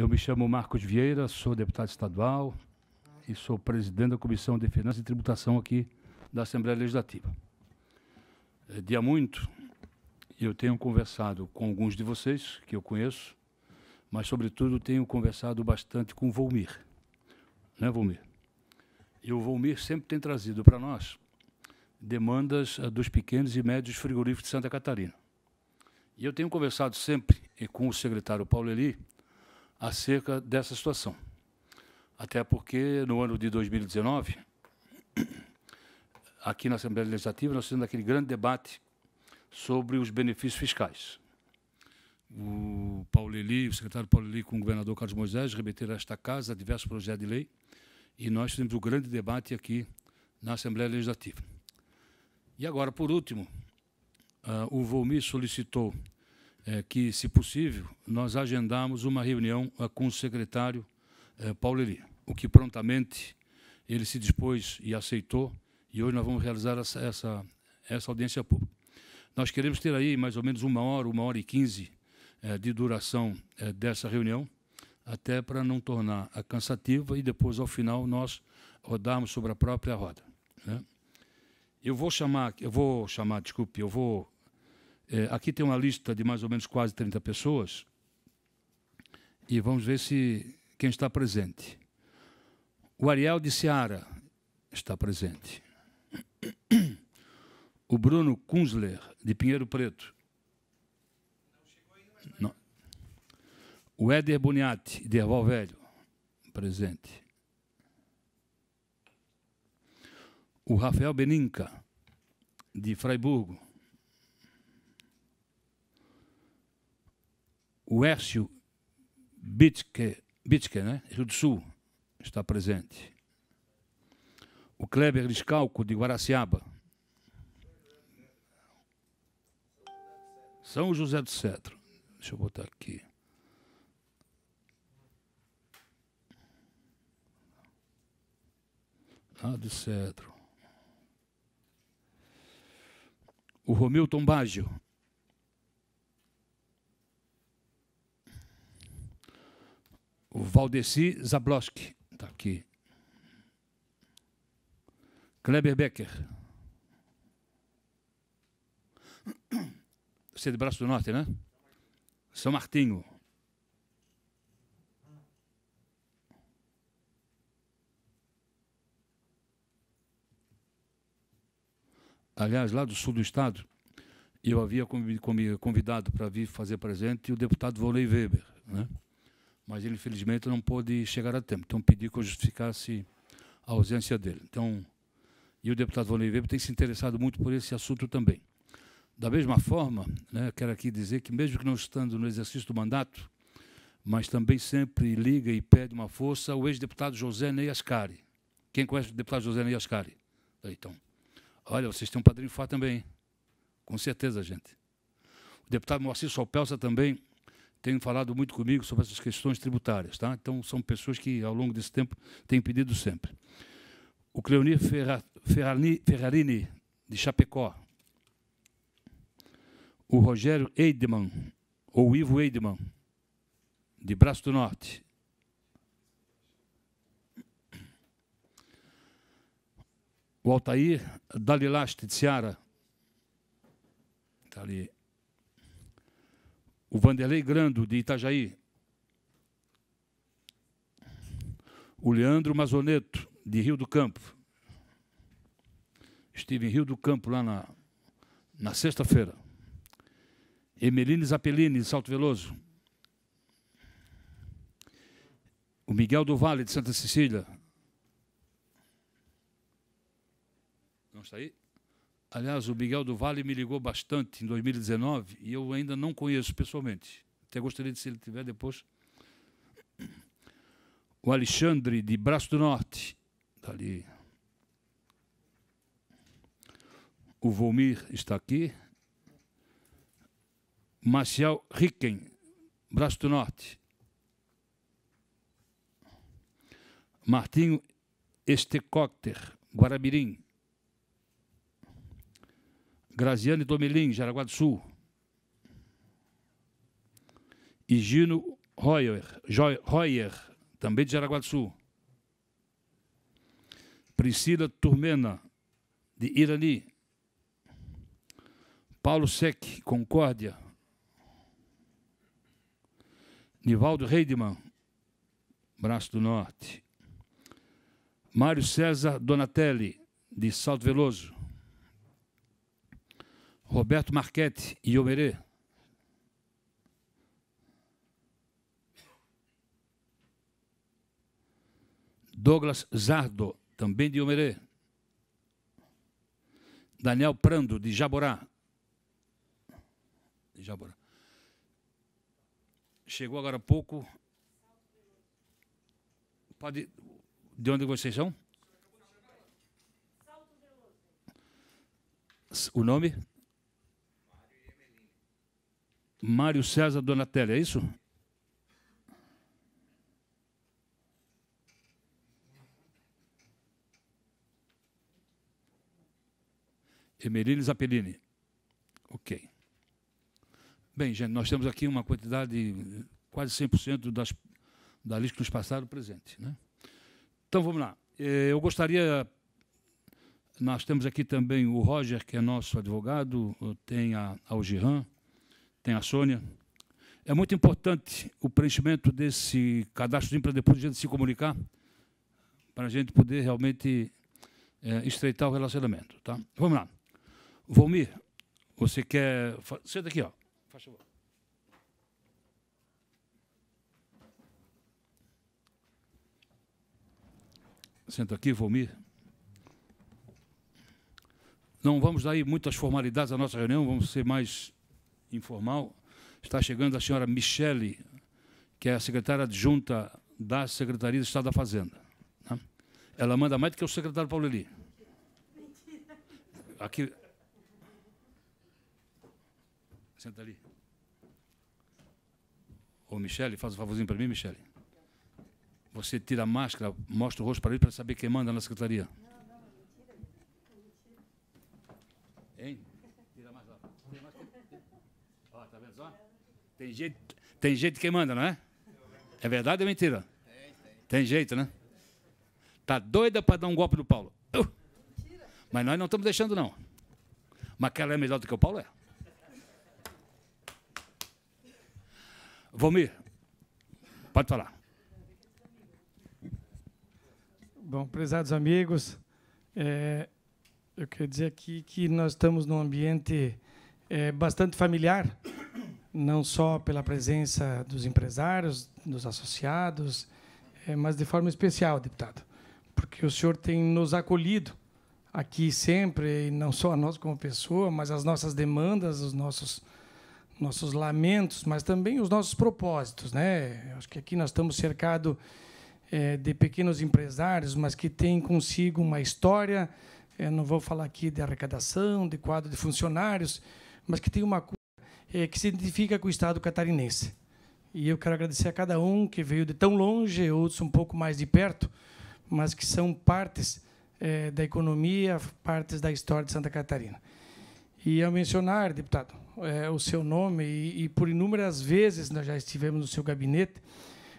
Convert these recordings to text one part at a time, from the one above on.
Eu me chamo Marcos Vieira, sou deputado estadual e sou presidente da Comissão de Finanças e Tributação aqui da Assembleia Legislativa. É, Dia muito, eu tenho conversado com alguns de vocês que eu conheço, mas, sobretudo, tenho conversado bastante com o Volmir. Né, Volmir? E o Volmir sempre tem trazido para nós demandas eh, dos pequenos e médios frigoríficos de Santa Catarina. E eu tenho conversado sempre eh, com o secretário Paulo Eli acerca dessa situação. Até porque, no ano de 2019, aqui na Assembleia Legislativa, nós tivemos aquele grande debate sobre os benefícios fiscais. O Paulo Eli, o secretário Paulo Eli, com o governador Carlos Moisés, remeteram a esta casa diversos projetos de lei e nós tivemos um grande debate aqui na Assembleia Legislativa. E agora, por último, uh, o Volmi solicitou é, que, se possível, nós agendamos uma reunião com o secretário é, Paulo Eli, o que prontamente ele se dispôs e aceitou, e hoje nós vamos realizar essa, essa, essa audiência pública. Nós queremos ter aí mais ou menos uma hora, uma hora e quinze é, de duração é, dessa reunião, até para não tornar a cansativa e depois, ao final, nós rodarmos sobre a própria roda. Né? Eu vou chamar, eu vou chamar, desculpe, eu vou é, aqui tem uma lista de mais ou menos quase 30 pessoas e vamos ver se quem está presente. O Ariel de Seara está presente. O Bruno Kunzler, de Pinheiro Preto. Não. O Éder Boniatti de Erval Velho, presente. O Rafael Beninca, de Fraiburgo. o Hércio Bitke, né? Rio do Sul, está presente. O Kleber Liscalco, de Guaraciaba. São José do Cetro. Deixa eu botar aqui. Ah, do Cetro. O Romilton Baggio, O Valdeci Zabloski está aqui. Kleber Becker. Você é de Braço do Norte, né? São Martinho. Aliás, lá do sul do estado, eu havia convidado para vir fazer presente o deputado Volney Weber, né? mas ele infelizmente não pôde chegar a tempo. Então pedi que eu justificasse a ausência dele. Então, e o deputado Volney Weber tem se interessado muito por esse assunto também. Da mesma forma, né, quero aqui dizer que mesmo que não estando no exercício do mandato, mas também sempre liga e pede uma força ao ex-deputado José Ney Ascari. Quem conhece o deputado José Ney Ascari? Então, olha, vocês têm um padrinho forte também, hein? com certeza, gente. O deputado Moacir Solpelsa também têm falado muito comigo sobre essas questões tributárias. Tá? Então, são pessoas que, ao longo desse tempo, têm pedido sempre. O Cleonir Ferra, Ferrarini, de Chapecó. O Rogério Eidman, ou Ivo Eidman, de Braço do Norte. O Altair Dalilaste, de Ceará. Está ali o Vanderlei Grando, de Itajaí, o Leandro Mazoneto, de Rio do Campo. Estive em Rio do Campo lá na, na sexta-feira. Emeline Zappellini, de Salto Veloso. O Miguel do Vale, de Santa Cecília. Não está aí? Aliás, o Miguel do Vale me ligou bastante em 2019 e eu ainda não conheço pessoalmente. Até gostaria de, se ele tiver depois. O Alexandre de Braço do Norte, está ali. O Volmir está aqui. Marcial Ricken, Braço do Norte. Martinho Estecócter, Guarabirim. Graziane Domelim, Jaraguá do Sul. E Gino Royer, Royer, também de Jaraguá do Sul. Priscila Turmena, de Irani. Paulo Sec, Concórdia. Nivaldo Reidman, Braço do Norte. Mário César Donatelli, de Salto Veloso. Roberto Marchetti e Iomerê. Douglas Zardo, também de Iomerê. Daniel Prando, de Jaborá. De Jaborá. Chegou agora há pouco. Pode, de onde vocês são? O nome? Mário César Donatelli, é isso? Emerilis Apelini, Ok. Bem, gente, nós temos aqui uma quantidade quase 100% das, da lista que nos passaram presente. Né? Então, vamos lá. Eh, eu gostaria... Nós temos aqui também o Roger, que é nosso advogado, tem a Algiran, tem a Sônia. É muito importante o preenchimento desse cadastro para depois a gente se comunicar, para a gente poder realmente é, estreitar o relacionamento. Tá? Vamos lá. Volmir, você quer. Senta aqui, ó. Faz favor. Senta aqui, Volmir. Não vamos dar aí muitas formalidades à nossa reunião, vamos ser mais informal, está chegando a senhora Michele, que é a secretária adjunta da Secretaria do Estado da Fazenda. Né? Ela manda mais do que o secretário Paulo Eli. Aqui. Senta ali. Ô, Michele, faz um favorzinho para mim, Michele. Você tira a máscara, mostra o rosto para ele para saber quem manda na secretaria. Hein? Tem jeito, tem jeito quem manda, não é? É verdade ou mentira? Tem, tem. tem jeito, né? Tá doida para dar um golpe do Paulo. Uh! Mas nós não estamos deixando, não. Mas aquela ela é melhor do que o Paulo é. Vomir, pode falar. Bom, prezados amigos, é, eu queria dizer aqui que nós estamos num ambiente é, bastante familiar não só pela presença dos empresários, dos associados, eh, mas de forma especial, deputado, porque o senhor tem nos acolhido aqui sempre, e não só a nós como pessoa, mas as nossas demandas, os nossos nossos lamentos, mas também os nossos propósitos, né? Acho que aqui nós estamos cercado eh, de pequenos empresários, mas que têm consigo uma história. Eu eh, não vou falar aqui de arrecadação, de quadro de funcionários, mas que tem uma eh, que se identifica com o Estado catarinense. E eu quero agradecer a cada um que veio de tão longe, outros um pouco mais de perto, mas que são partes eh, da economia, partes da história de Santa Catarina. E ao mencionar, deputado, eh, o seu nome, e, e, por inúmeras vezes nós já estivemos no seu gabinete,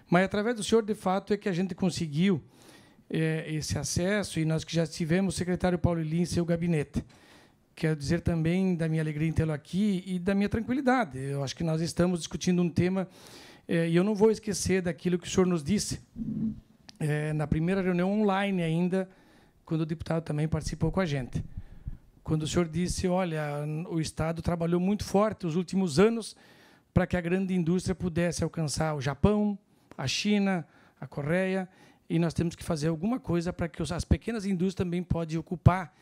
mas através do senhor, de fato, é que a gente conseguiu esse acesso, e nós que já estivemos, o secretário Paulo Lins, seu gabinete quero dizer também da minha alegria em tê-lo aqui e da minha tranquilidade. Eu acho que nós estamos discutindo um tema eh, e eu não vou esquecer daquilo que o senhor nos disse eh, na primeira reunião online ainda, quando o deputado também participou com a gente. Quando o senhor disse, olha, o Estado trabalhou muito forte os últimos anos para que a grande indústria pudesse alcançar o Japão, a China, a Coreia, e nós temos que fazer alguma coisa para que as pequenas indústrias também possam ocupar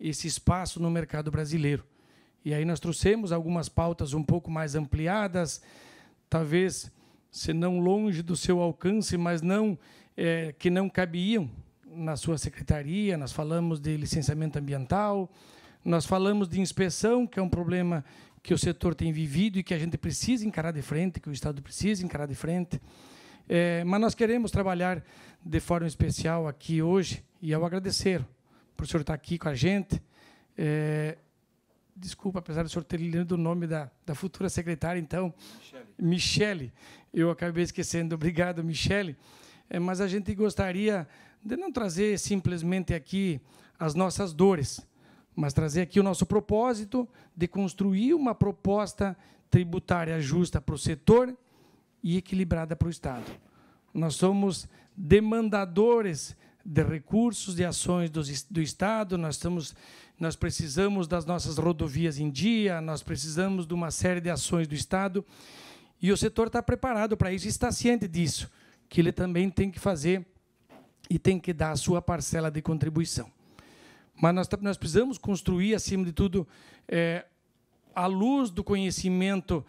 esse espaço no mercado brasileiro. E aí nós trouxemos algumas pautas um pouco mais ampliadas, talvez se não longe do seu alcance, mas não é, que não cabiam na sua secretaria. Nós falamos de licenciamento ambiental, nós falamos de inspeção, que é um problema que o setor tem vivido e que a gente precisa encarar de frente, que o Estado precisa encarar de frente. É, mas nós queremos trabalhar de forma especial aqui hoje e ao agradecer por o senhor estar tá aqui com a gente. É, desculpa, apesar do senhor ter lido o nome da, da futura secretária, então, Michele. Michele. Eu acabei esquecendo. Obrigado, Michele. É, mas a gente gostaria de não trazer simplesmente aqui as nossas dores, mas trazer aqui o nosso propósito de construir uma proposta tributária justa para o setor e equilibrada para o Estado. Nós somos demandadores de recursos, de ações do, do Estado, nós, estamos, nós precisamos das nossas rodovias em dia, nós precisamos de uma série de ações do Estado, e o setor está preparado para isso, está ciente disso, que ele também tem que fazer e tem que dar a sua parcela de contribuição. Mas nós, nós precisamos construir, acima de tudo, é, eh, à luz do conhecimento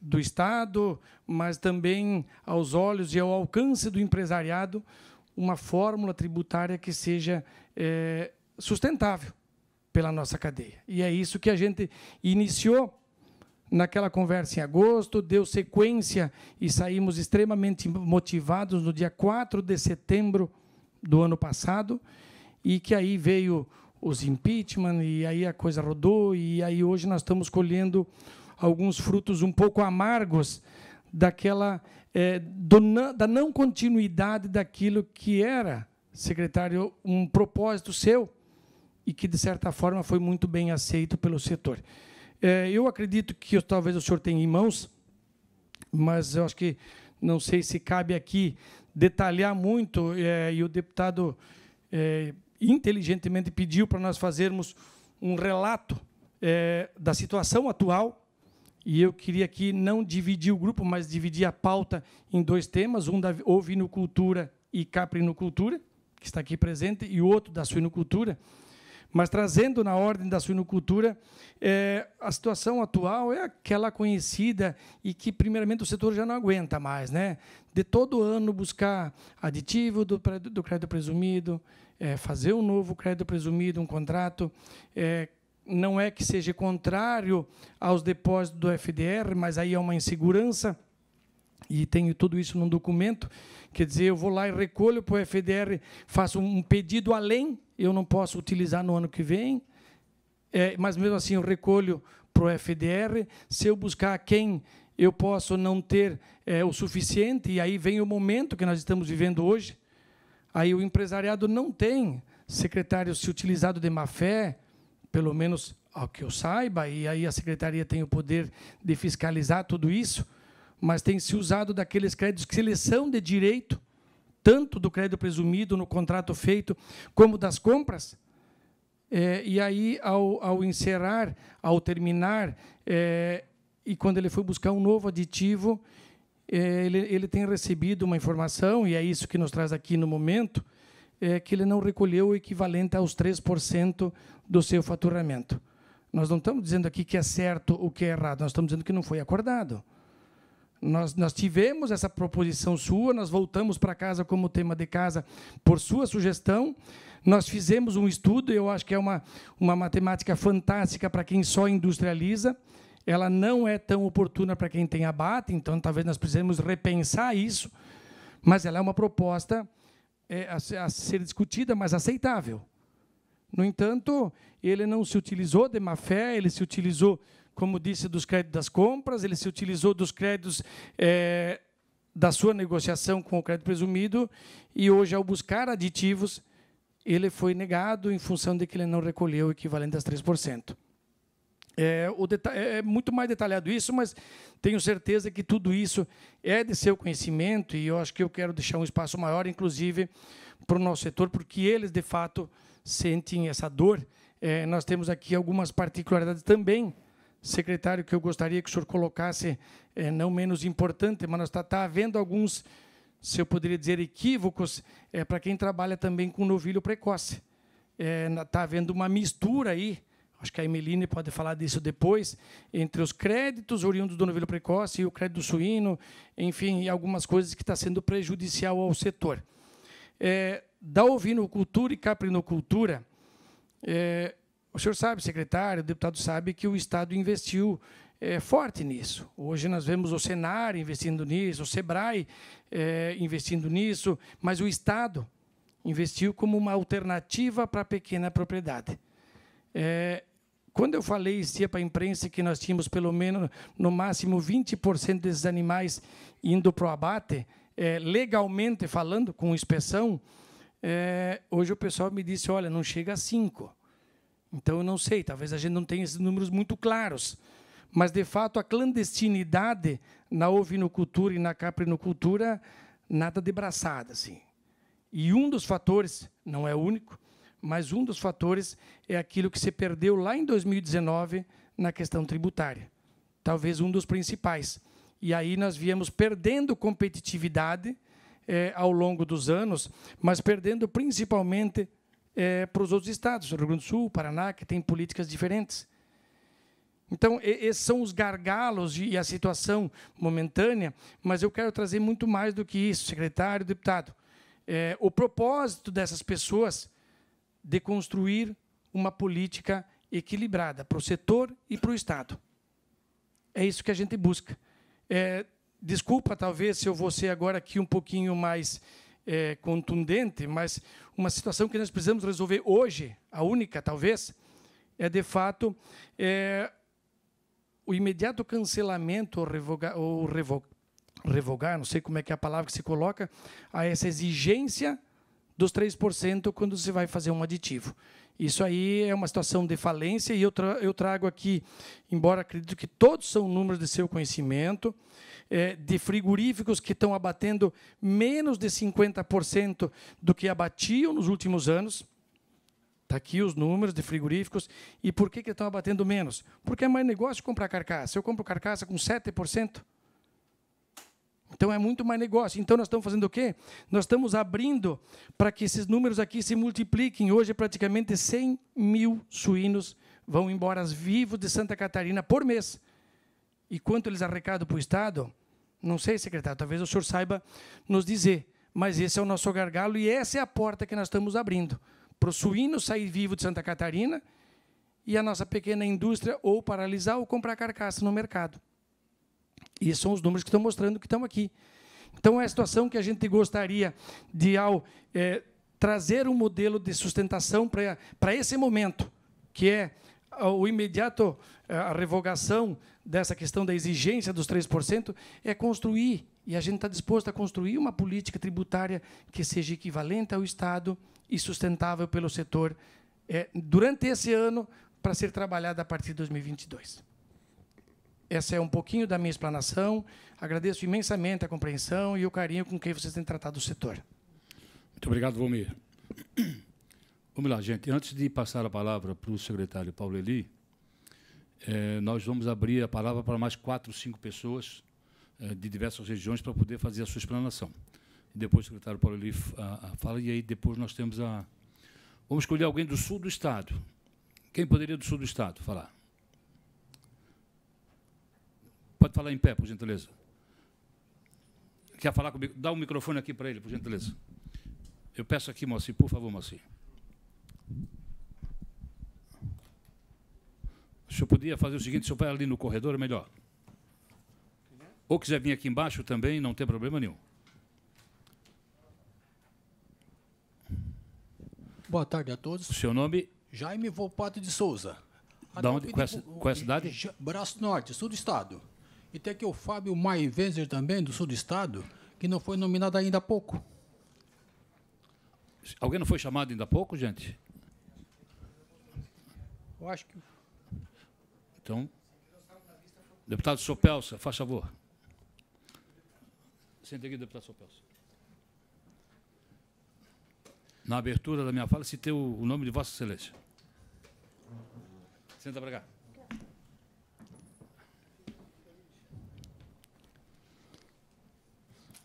do Estado, mas também aos olhos e ao alcance do empresariado, uma fórmula tributária que seja é, sustentável pela nossa cadeia. E é isso que a gente iniciou naquela conversa em agosto, deu sequência e saímos extremamente motivados no dia 4 de setembro do ano passado, e que aí veio os impeachment, e aí a coisa rodou, e aí hoje nós estamos colhendo alguns frutos um pouco amargos daquela é, do, da não continuidade daquilo que era, secretário, um propósito seu e que, de certa forma, foi muito bem aceito pelo setor. É, eu acredito que talvez o senhor tenha em mãos, mas eu acho que não sei se cabe aqui detalhar muito, é, e o deputado é, inteligentemente pediu para nós fazermos um relato é, da situação atual e eu queria aqui não dividir o grupo, mas dividir a pauta em dois temas: um da ovinocultura e caprinocultura, que está aqui presente, e o outro da suinocultura. Mas trazendo na ordem da suinocultura, é, a situação atual é aquela conhecida e que, primeiramente, o setor já não aguenta mais. Né? De todo ano buscar aditivo do, do crédito presumido, é, fazer um novo crédito presumido, um contrato, é, não é que seja contrário aos depósitos do FDR, mas aí é uma insegurança e tenho tudo isso num documento, quer dizer, eu vou lá e recolho para o FDR, faço um pedido além, eu não posso utilizar no ano que vem, é, mas mesmo assim eu recolho para o FDR. Se eu buscar quem eu posso não ter é, o suficiente, e aí vem o momento que nós estamos vivendo hoje, aí o empresariado não tem secretário se utilizado de má fé, pelo menos ao que eu saiba, e aí a secretaria tem o poder de fiscalizar tudo isso, mas tem se usado daqueles créditos que eles são de direito, tanto do crédito presumido no contrato feito, como das compras. É, e aí, ao, ao, encerrar, ao terminar, é, e quando ele foi buscar um novo aditivo, é, ele, ele tem recebido uma informação, e é isso que nos traz aqui no momento, é, que ele não recolheu o equivalente aos 3% do seu faturamento. Nós não estamos dizendo aqui que é certo ou que é errado, nós estamos dizendo que não foi acordado. Nós, nós tivemos essa proposição sua, nós voltamos para casa como tema de casa por sua sugestão, nós fizemos um estudo, eu acho que é uma, uma matemática fantástica para quem só industrializa, ela não é tão oportuna para quem tem abate, então talvez nós precisemos repensar isso, mas ela é uma proposta é, a, a ser discutida, mas aceitável. No entanto, ele não se utilizou de má fé, ele se utilizou, como disse, dos créditos das compras, ele se utilizou dos créditos é, da sua negociação com o crédito presumido, e hoje, ao buscar aditivos, ele foi negado em função de que ele não recolheu o equivalente a 3%. É, é, é, muito mais detalhado isso, mas tenho certeza que tudo isso é de seu conhecimento e eu acho que eu quero deixar um espaço maior, inclusive, para o nosso setor, porque eles, de fato, sentem essa dor. É, nós temos aqui algumas particularidades também, secretário, que eu gostaria que o senhor colocasse, é, não menos importante, mas nós está tá havendo alguns, se eu poderia dizer, equívocos é, para quem trabalha também com novilho precoce. Está é, havendo uma mistura aí, acho que a Emeline pode falar disso depois, entre os créditos oriundos do novelo precoce e o crédito suíno, enfim, algumas coisas que está sendo prejudicial ao setor. É, da ovinocultura e caprinocultura, é, o senhor sabe, secretário, o deputado sabe que o Estado investiu é, forte nisso. Hoje nós vemos o Senar investindo nisso, o Sebrae é, investindo nisso, mas o Estado investiu como uma alternativa para a pequena propriedade. É, quando eu falei dia para a imprensa que nós tínhamos pelo menos, no máximo, 20% desses animais indo para o abate, é, legalmente falando, com inspeção, é, hoje o pessoal me disse: olha, não chega a 5. Então eu não sei, talvez a gente não tenha esses números muito claros. Mas, de fato, a clandestinidade na ovinocultura e na caprinocultura, nada de braçada. Assim. E um dos fatores, não é o único, mas um dos fatores é aquilo que se perdeu lá em 2019 na questão tributária. Talvez um dos principais. E aí nós viemos perdendo competitividade é, ao longo dos anos, mas perdendo principalmente é, eh, para os outros estados, Rio Grande do Sul, Paraná, que têm políticas diferentes. Então, esses são os gargalos e a situação momentânea, mas eu quero trazer muito mais do que isso, secretário, deputado. É, o propósito dessas pessoas de construir uma política equilibrada para o setor e para o Estado. É isso que a gente busca. É, desculpa, talvez, se eu vou ser agora aqui um pouquinho mais é, contundente, mas uma situação que nós precisamos resolver hoje, a única, talvez, é, de fato, é, o imediato cancelamento ou, ou revogar, não sei como é que é a palavra que se coloca, a essa exigência dos 3% quando você vai fazer um aditivo. Isso aí é uma situação de falência e eu, tra eu trago aqui, embora acredito que todos são números de seu conhecimento, é, de frigoríficos que estão abatendo menos de 50% do que abatiam nos últimos anos. Está aqui os números de frigoríficos. E por que, que estão abatendo menos? Porque é mais negócio comprar carcaça. Eu compro carcaça com 7%. Então é muito mais negócio. Então nós estamos fazendo o quê? Nós estamos abrindo para que esses números aqui se multipliquem. Hoje, praticamente 100 mil suínos vão embora vivos de Santa Catarina por mês. E quanto eles arrecadam para o Estado? Não sei, secretário, talvez o senhor saiba nos dizer. Mas esse é o nosso gargalo e essa é a porta que nós estamos abrindo. Para o suíno sair vivo de Santa Catarina e a nossa pequena indústria ou paralisar ou comprar carcaça no mercado. E são os números que estão mostrando que estão aqui. Então, é a situação que a gente gostaria de, ao é, trazer um modelo de sustentação para esse momento, que é o imediato, eh, a revogação dessa questão da exigência dos 3%, é construir, e a gente está disposto a construir uma política tributária que seja equivalente ao Estado e sustentável pelo setor é, durante esse ano, para ser trabalhada a partir de 2022. Essa é um pouquinho da minha explanação. Agradeço imensamente a compreensão e o carinho com que vocês têm tratado o setor. Muito obrigado, Vomir. Vamos lá, gente. Antes de passar a palavra para o secretário Paulo Eli, eh, nós vamos abrir a palavra para mais quatro, cinco pessoas eh, de diversas regiões para poder fazer a sua explanação. E depois o secretário Paulo Eli a, ah, a ah, fala e aí depois nós temos a... Vamos escolher alguém do sul do Estado. Quem poderia do sul do Estado falar? Pode falar em pé, por gentileza. Quer falar comigo? Dá o um microfone aqui para ele, por gentileza. Eu peço aqui, Moacir, por favor, Moacir. O senhor podia fazer o seguinte, o senhor vai ali no corredor, é melhor. Ou quiser vir aqui embaixo também, não tem problema nenhum. Boa tarde a todos. O seu nome? Jaime Volpato de Souza. Da onde? Qual é a cidade? Braço Norte, sul do estado. E tem aqui o Fábio Maivezer também, do sul do estado, que não foi nominado ainda há pouco. Alguém não foi chamado ainda há pouco, gente? Eu acho que. Então. Deputado Sopelsa, faz favor. Senta aqui, deputado Sopelsa. Na abertura da minha fala, citei o nome de Vossa Excelência. Senta para cá.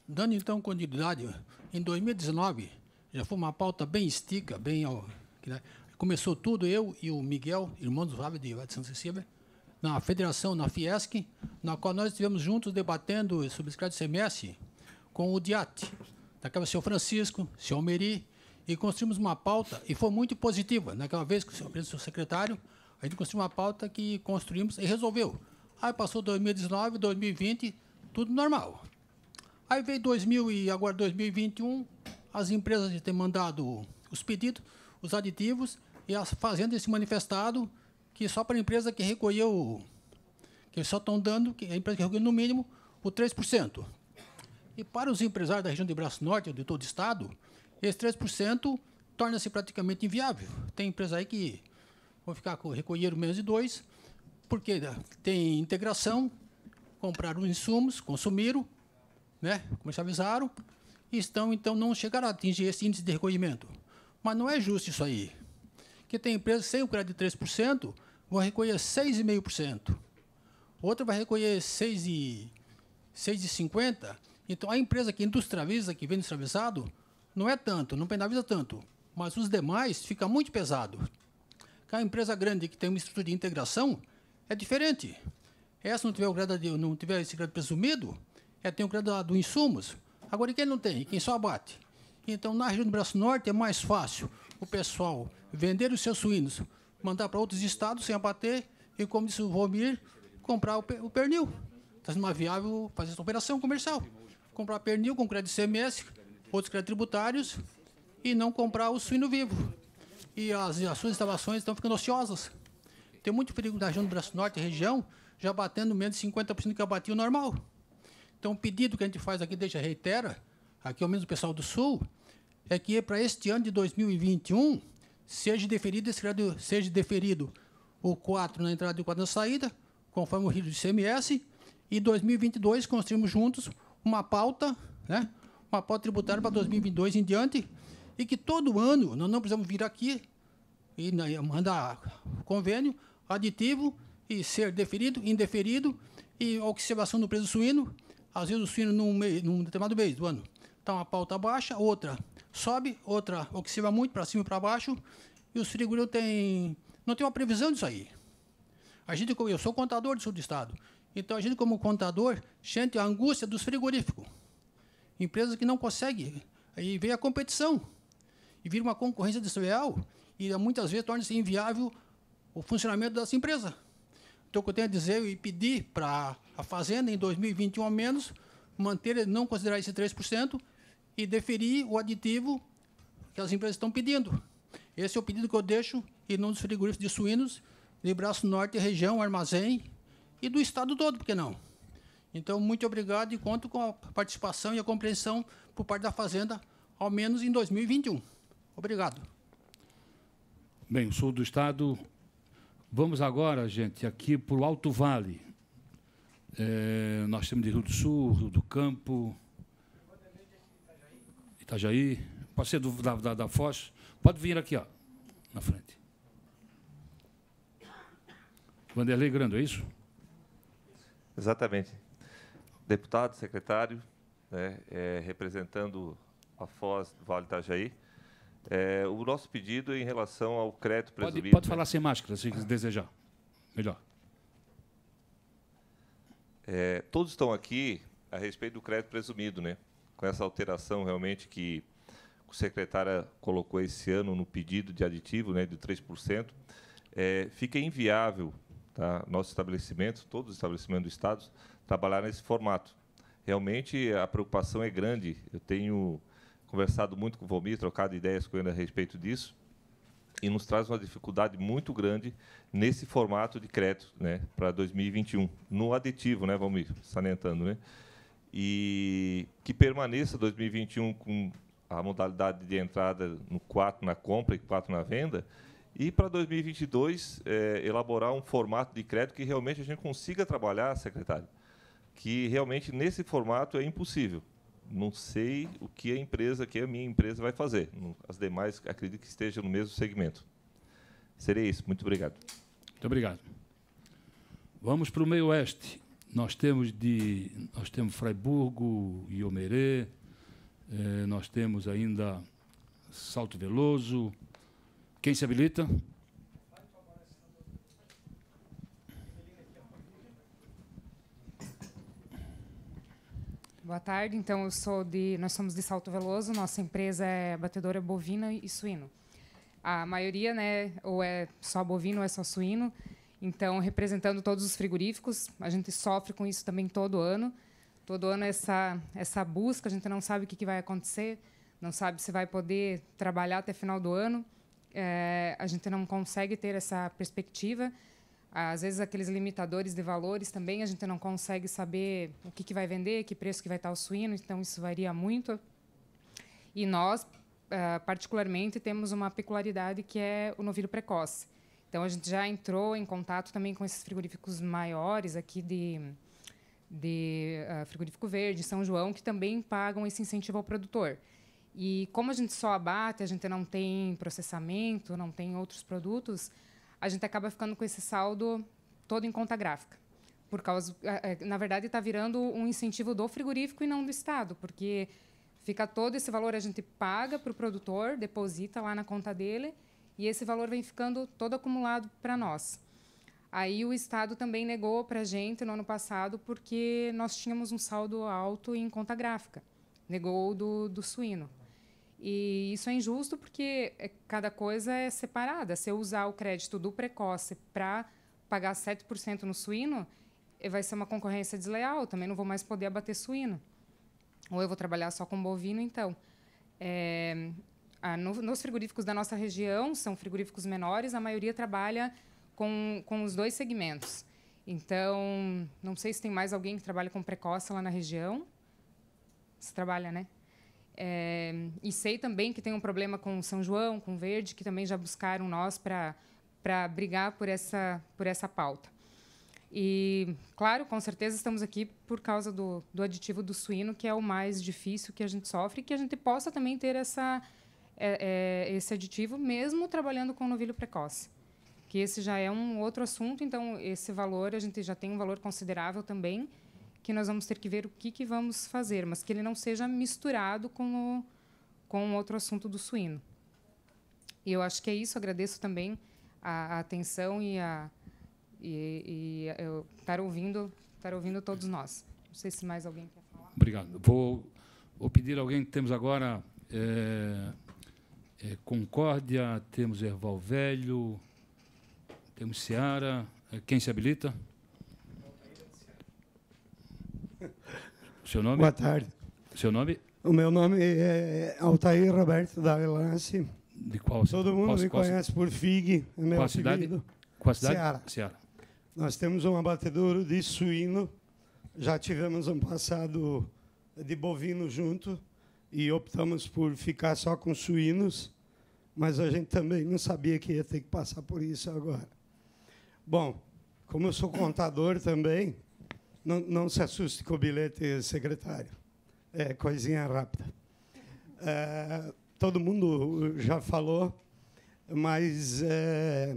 Dando então continuidade, em 2019, já foi uma pauta bem estica, bem. Né, começou tudo eu e o Miguel, irmão do Flávio de Santa Cecília, na federação, na Fiesc, na qual nós estivemos juntos debatendo sobre esse CMS com o DIAT, naquela o senhor Francisco, o senhor Meri, e construímos uma pauta, e foi muito positiva. Naquela né, vez que o senhor, o senhor secretário, a gente construiu uma pauta que construímos e resolveu. Aí passou 2019, 2020, tudo normal. Aí veio 2000 e agora 2021, as empresas têm mandado os pedidos, os aditivos e as fazendas se manifestado que só para a empresa que recolheu, que só estão dando, que a empresa que recolheu no mínimo o 3%. E para os empresários da região de Braço Norte, de todo o estado, esse 3% torna-se praticamente inviável. Tem empresa aí que vão ficar com recolher menos de 2, porque né, tem integração, compraram os insumos, consumiram, né? Como já avisaram, estão então não chegaram a atingir esse índice de recolhimento. Mas não é justo isso aí. Que tem empresa sem o crédito de 3%, vão recolher 6,5%. Outra vai recolher 6,50%. Então a empresa que industrializa, que vem industrializado, não é tanto, não penaliza tanto. Mas os demais fica muito pesado. Que a empresa grande que tem uma estrutura de integração é diferente. É, Essa não tiver, o crédito, não tiver esse crédito presumido, é, Eu o graduado em insumos, agora quem não tem? Quem só abate. Então, na região do Braço Norte é mais fácil o pessoal vender os seus suínos, mandar para outros estados sem abater e, como disse o Romir, comprar o pernil. Está sendo mais viável fazer essa operação comercial. Comprar pernil com crédito CMS, outros créditos tributários e não comprar o suíno vivo. E as, as suas instalações estão ficando ociosas. Tem muito perigo na região do Braço Norte, região, já batendo menos de 50% do que abatia o normal. Então, o pedido que a gente faz aqui, deixa, reitera, aqui ao menos o pessoal do Sul, é que é para este ano de 2021 seja deferido, seja deferido o 4 na entrada e o 4 na saída, conforme o rio do ICMS, e 2022 construímos juntos uma pauta, né, uma pauta tributária para 2022 em diante, e que todo ano nós não precisamos vir aqui e né, mandar convênio, aditivo, e ser deferido, indeferido, e observação do preço suíno, às vezes o suíno, num, num determinado mês do ano, está uma pauta baixa, outra sobe, outra oscila muito para cima e para baixo, e o frigoríficos tem, não tem uma previsão disso aí. A gente, eu sou contador do sul do estado, então a gente, como contador, sente a angústia dos frigoríficos. Empresas que não conseguem, aí vem a competição, e vira uma concorrência desleal, e muitas vezes torna-se inviável o funcionamento dessa empresa. Então, o que eu tenho a dizer e pedir para a Fazenda, em 2021 ao menos, manter, não considerar esse 3% e deferir o aditivo que as empresas estão pedindo. Esse é o pedido que eu deixo e não dos frigoríficos de suínos, de Braço Norte, região, armazém e do Estado todo, por que não? Então, muito obrigado e conto com a participação e a compreensão por parte da Fazenda, ao menos em 2021. Obrigado. Bem, o sul do Estado Vamos agora, gente, aqui para o Alto Vale. É, nós temos de Rio do Sul, Rio do Campo, Itajaí, pode ser do, da, da, da Foz. Pode vir aqui, ó, na frente. Vanderlei Grando, é isso? Exatamente. Deputado, secretário, né, é, representando a Foz do Vale Itajaí. É, o nosso pedido é em relação ao crédito presumido. Pode, pode né? falar sem máscara, se desejar. Melhor. É, todos estão aqui a respeito do crédito presumido, né? Com essa alteração realmente que o secretário colocou esse ano no pedido de aditivo, né, de 3%, é, fica inviável, tá? Nossos estabelecimentos, todos os estabelecimentos do Estado, trabalhar nesse formato. Realmente a preocupação é grande. Eu tenho conversado muito com o Vomir, trocado ideias com ele a respeito disso, e nos traz uma dificuldade muito grande nesse formato de crédito né, para 2021, no aditivo, né, Vomir, salientando, né? E que permaneça 2021 com a modalidade de entrada no 4 na compra e 4 na venda, e para 2022 é, elaborar um formato de crédito que realmente a gente consiga trabalhar, secretário, que realmente nesse formato é impossível não sei o que a empresa, que a minha empresa vai fazer. As demais, acredito que estejam no mesmo segmento. Seria isso. Muito obrigado. Muito obrigado. Vamos para o meio oeste. Nós temos de, nós temos Freiburgo, Iomerê, eh, nós temos ainda Salto Veloso. Quem se habilita? tarde. Então, eu sou de, nós somos de Salto Veloso. Nossa empresa é batedora bovina e suíno. A maioria, né, ou é só bovino ou é só suíno. Então, representando todos os frigoríficos, a gente sofre com isso também todo ano. Todo ano essa essa busca, a gente não sabe o que, que vai acontecer, não sabe se vai poder trabalhar até final do ano. É, a gente não consegue ter essa perspectiva às vezes aqueles limitadores de valores também a gente não consegue saber o que, que vai vender, que preço que vai estar o suíno, então isso varia muito. E nós, uh, particularmente, temos uma peculiaridade que é o novilho precoce. Então a gente já entrou em contato também com esses frigoríficos maiores aqui de, de uh, frigorífico verde, São João, que também pagam esse incentivo ao produtor. E como a gente só abate, a gente não tem processamento, não tem outros produtos, a gente acaba ficando com esse saldo todo em conta gráfica. Por causa, é, é, na verdade, está virando um incentivo do frigorífico e não do Estado, porque fica todo esse valor a gente paga para o produtor, deposita lá na conta dele e esse valor vem ficando todo acumulado para nós. Aí o Estado também negou para a gente no ano passado porque nós tínhamos um saldo alto em conta gráfica, negou do, do suíno. E isso é injusto porque é, cada coisa é separada. Se eu usar o crédito do precoce para pagar 7% no suíno, eh, vai ser uma concorrência desleal. Eu também não vou mais poder abater suíno. Ou eu vou trabalhar só com bovino, então. É, a, no, nos frigoríficos da nossa região, são frigoríficos menores, a maioria trabalha com, com os dois segmentos. Então, não sei se tem mais alguém que trabalha com precoce lá na região. Você trabalha, né? É, e sei também que tem um problema com São João, com Verde, que também já buscaram nós para brigar por essa, por essa pauta. E, claro, com certeza estamos aqui por causa do, do aditivo do suíno, que é o mais difícil que a gente sofre, que a gente possa também ter essa, é, é, esse aditivo, mesmo trabalhando com novilho precoce. Que esse já é um outro assunto, então esse valor, a gente já tem um valor considerável também, que nós vamos ter que ver o que, que vamos fazer, mas que ele não seja misturado com, o, com outro assunto do suíno. E eu acho que é isso. Agradeço também a, a atenção e a e, e eu, estar ouvindo estar ouvindo todos nós. Não sei se mais alguém quer falar. Obrigado. Vou, vou pedir alguém que temos agora é, é Concórdia, temos Erval Velho, temos Seara. É, quem se habilita? Seu nome? Boa tarde. Seu nome? O meu nome é, é Altair Roberto da Davilanci. De qual cidade? Todo mundo qual, me qual, conhece por FIG, é meu qual cidade? Qual cidade? Ceará. Ceará. Nós temos um abatedouro de suíno. Já tivemos um passado de bovino junto e optamos por ficar só com suínos, mas a gente também não sabia que ia ter que passar por isso agora. Bom, como eu sou contador também, não, não se assuste com o bilhete secretário. É coisinha rápida. É, todo mundo já falou, mas é,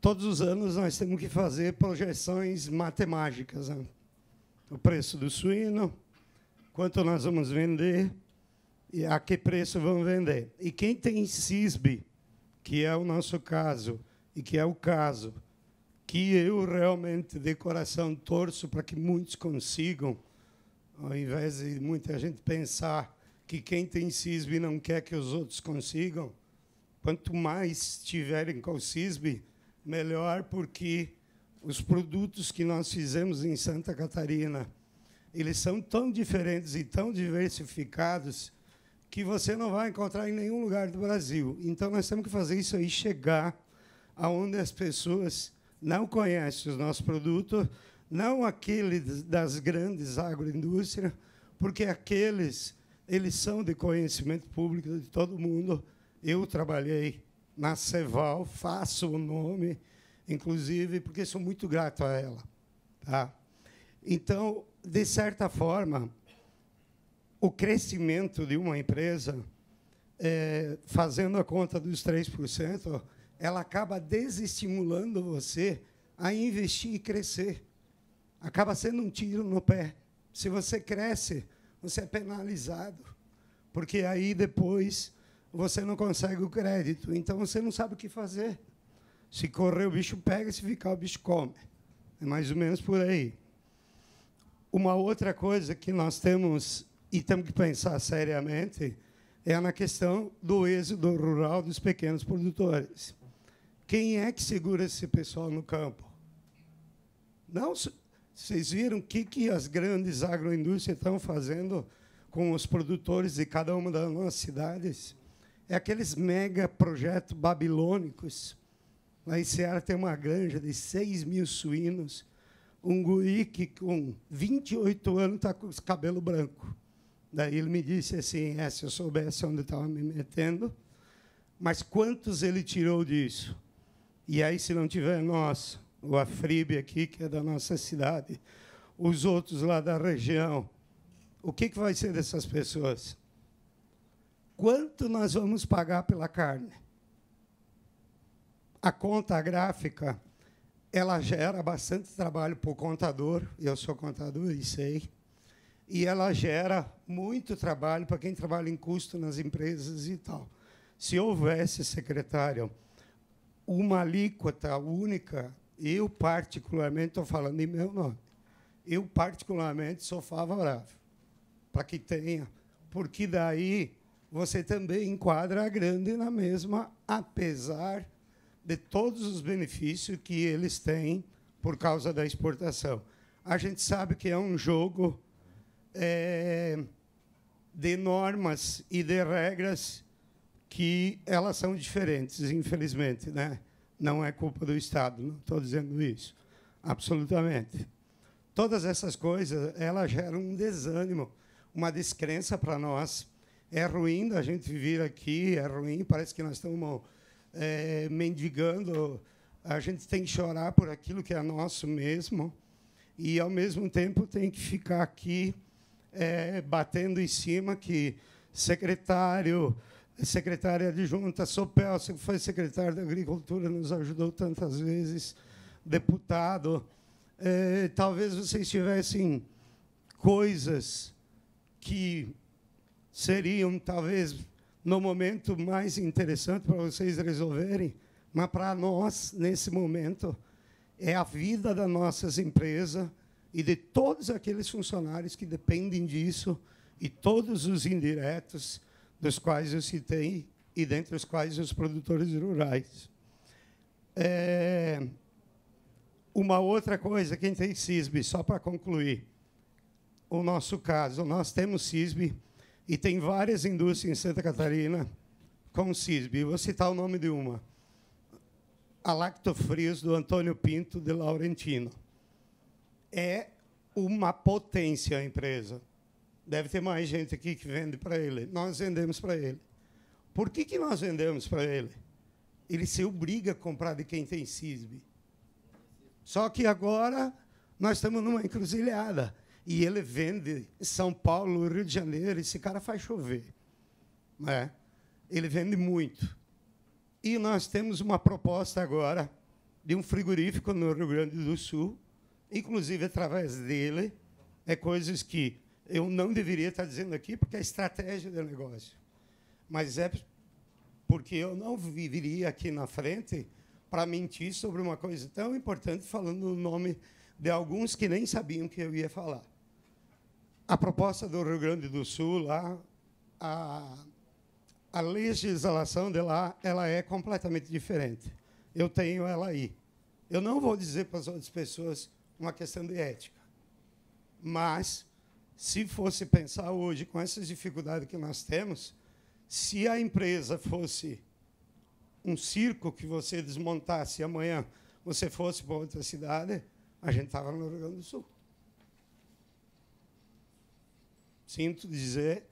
todos os anos nós temos que fazer projeções matemáticas. Né? O preço do suíno, quanto nós vamos vender e a que preço vamos vender. E quem tem CISB, que é o nosso caso, e que é o caso que eu realmente de coração torço para que muitos consigam, ao invés de muita gente pensar que quem tem CISB não quer que os outros consigam, quanto mais tiverem com o CISB, melhor, porque os produtos que nós fizemos em Santa Catarina, eles são tão diferentes e tão diversificados que você não vai encontrar em nenhum lugar do Brasil. Então, nós temos que fazer isso aí chegar aonde as pessoas não conhece os nossos produtos, não aqueles das grandes agroindústrias, porque aqueles eles são de conhecimento público de todo mundo. Eu trabalhei na Ceval, faço o nome, inclusive, porque sou muito grato a ela. Tá? Então, de certa forma, o crescimento de uma empresa, é, fazendo a conta dos 3%, ela acaba desestimulando você a investir e crescer. Acaba sendo um tiro no pé. Se você cresce, você é penalizado, porque aí depois você não consegue o crédito, então você não sabe o que fazer. Se correr, o bicho pega, se ficar, o bicho come. É mais ou menos por aí. Uma outra coisa que nós temos e temos que pensar seriamente é na questão do êxodo rural dos pequenos produtores. Quem é que segura esse pessoal no campo? Não, vocês viram o que, que as grandes agroindústrias estão fazendo com os produtores de cada uma das nossas cidades? É aqueles mega projetos babilônicos. Lá em tem uma granja de 6 mil suínos. Um guri que, com 28 anos, está com os cabelo branco. Daí ele me disse assim: é, se eu soubesse onde estava me metendo, mas quantos ele tirou disso? E aí, se não tiver nós, o Afribe aqui, que é da nossa cidade, os outros lá da região, o que, que vai ser dessas pessoas? Quanto nós vamos pagar pela carne? A conta gráfica ela gera bastante trabalho para o contador, eu sou contador e sei, e ela gera muito trabalho para quem trabalha em custo nas empresas e tal. Se houvesse, secretário, uma alíquota única, eu particularmente, estou falando em meu nome, eu particularmente sou favorável para que tenha, porque daí você também enquadra a grande na mesma, apesar de todos os benefícios que eles têm por causa da exportação. A gente sabe que é um jogo é, de normas e de regras que elas são diferentes, infelizmente. Né? Não é culpa do Estado, não estou dizendo isso. Absolutamente. Todas essas coisas elas geram um desânimo, uma descrença para nós. É ruim da gente vir aqui, é ruim, parece que nós estamos é, mendigando, a gente tem que chorar por aquilo que é nosso mesmo, e, ao mesmo tempo, tem que ficar aqui é, batendo em cima que secretário, secretária adjunta, sou Pelso, que foi secretário da Agricultura, nos ajudou tantas vezes, deputado. É, talvez vocês tivessem coisas que seriam, talvez, no momento mais interessante para vocês resolverem, mas para nós, nesse momento, é a vida das nossas empresas e de todos aqueles funcionários que dependem disso e todos os indiretos dos quais eu citei, e dentre os quais os produtores rurais. É... Uma outra coisa, quem tem CISB, só para concluir, o nosso caso, nós temos CISB e tem várias indústrias em Santa Catarina com CISB. Vou citar o nome de uma. A Lactofrios, do Antônio Pinto, de Laurentino. É uma potência a empresa deve ter mais gente aqui que vende para ele. Nós vendemos para ele. Por que, que nós vendemos para ele? Ele se obriga a comprar de quem tem CISB. Só que agora nós estamos numa encruzilhada. E ele vende São Paulo, Rio de Janeiro, esse cara faz chover. Né? Ele vende muito. E nós temos uma proposta agora de um frigorífico no Rio Grande do Sul, inclusive através dele, é coisas que eu não deveria estar dizendo aqui porque é estratégia do negócio, mas é porque eu não viveria aqui na frente para mentir sobre uma coisa tão importante, falando o no nome de alguns que nem sabiam que eu ia falar. A proposta do Rio Grande do Sul, lá, a, a legislação de lá ela é completamente diferente. Eu tenho ela aí. Eu não vou dizer para as outras pessoas uma questão de ética, mas se fosse pensar hoje, com essas dificuldades que nós temos, se a empresa fosse um circo que você desmontasse e amanhã você fosse para outra cidade, a gente estava no Rio Grande do Sul. Sinto dizer,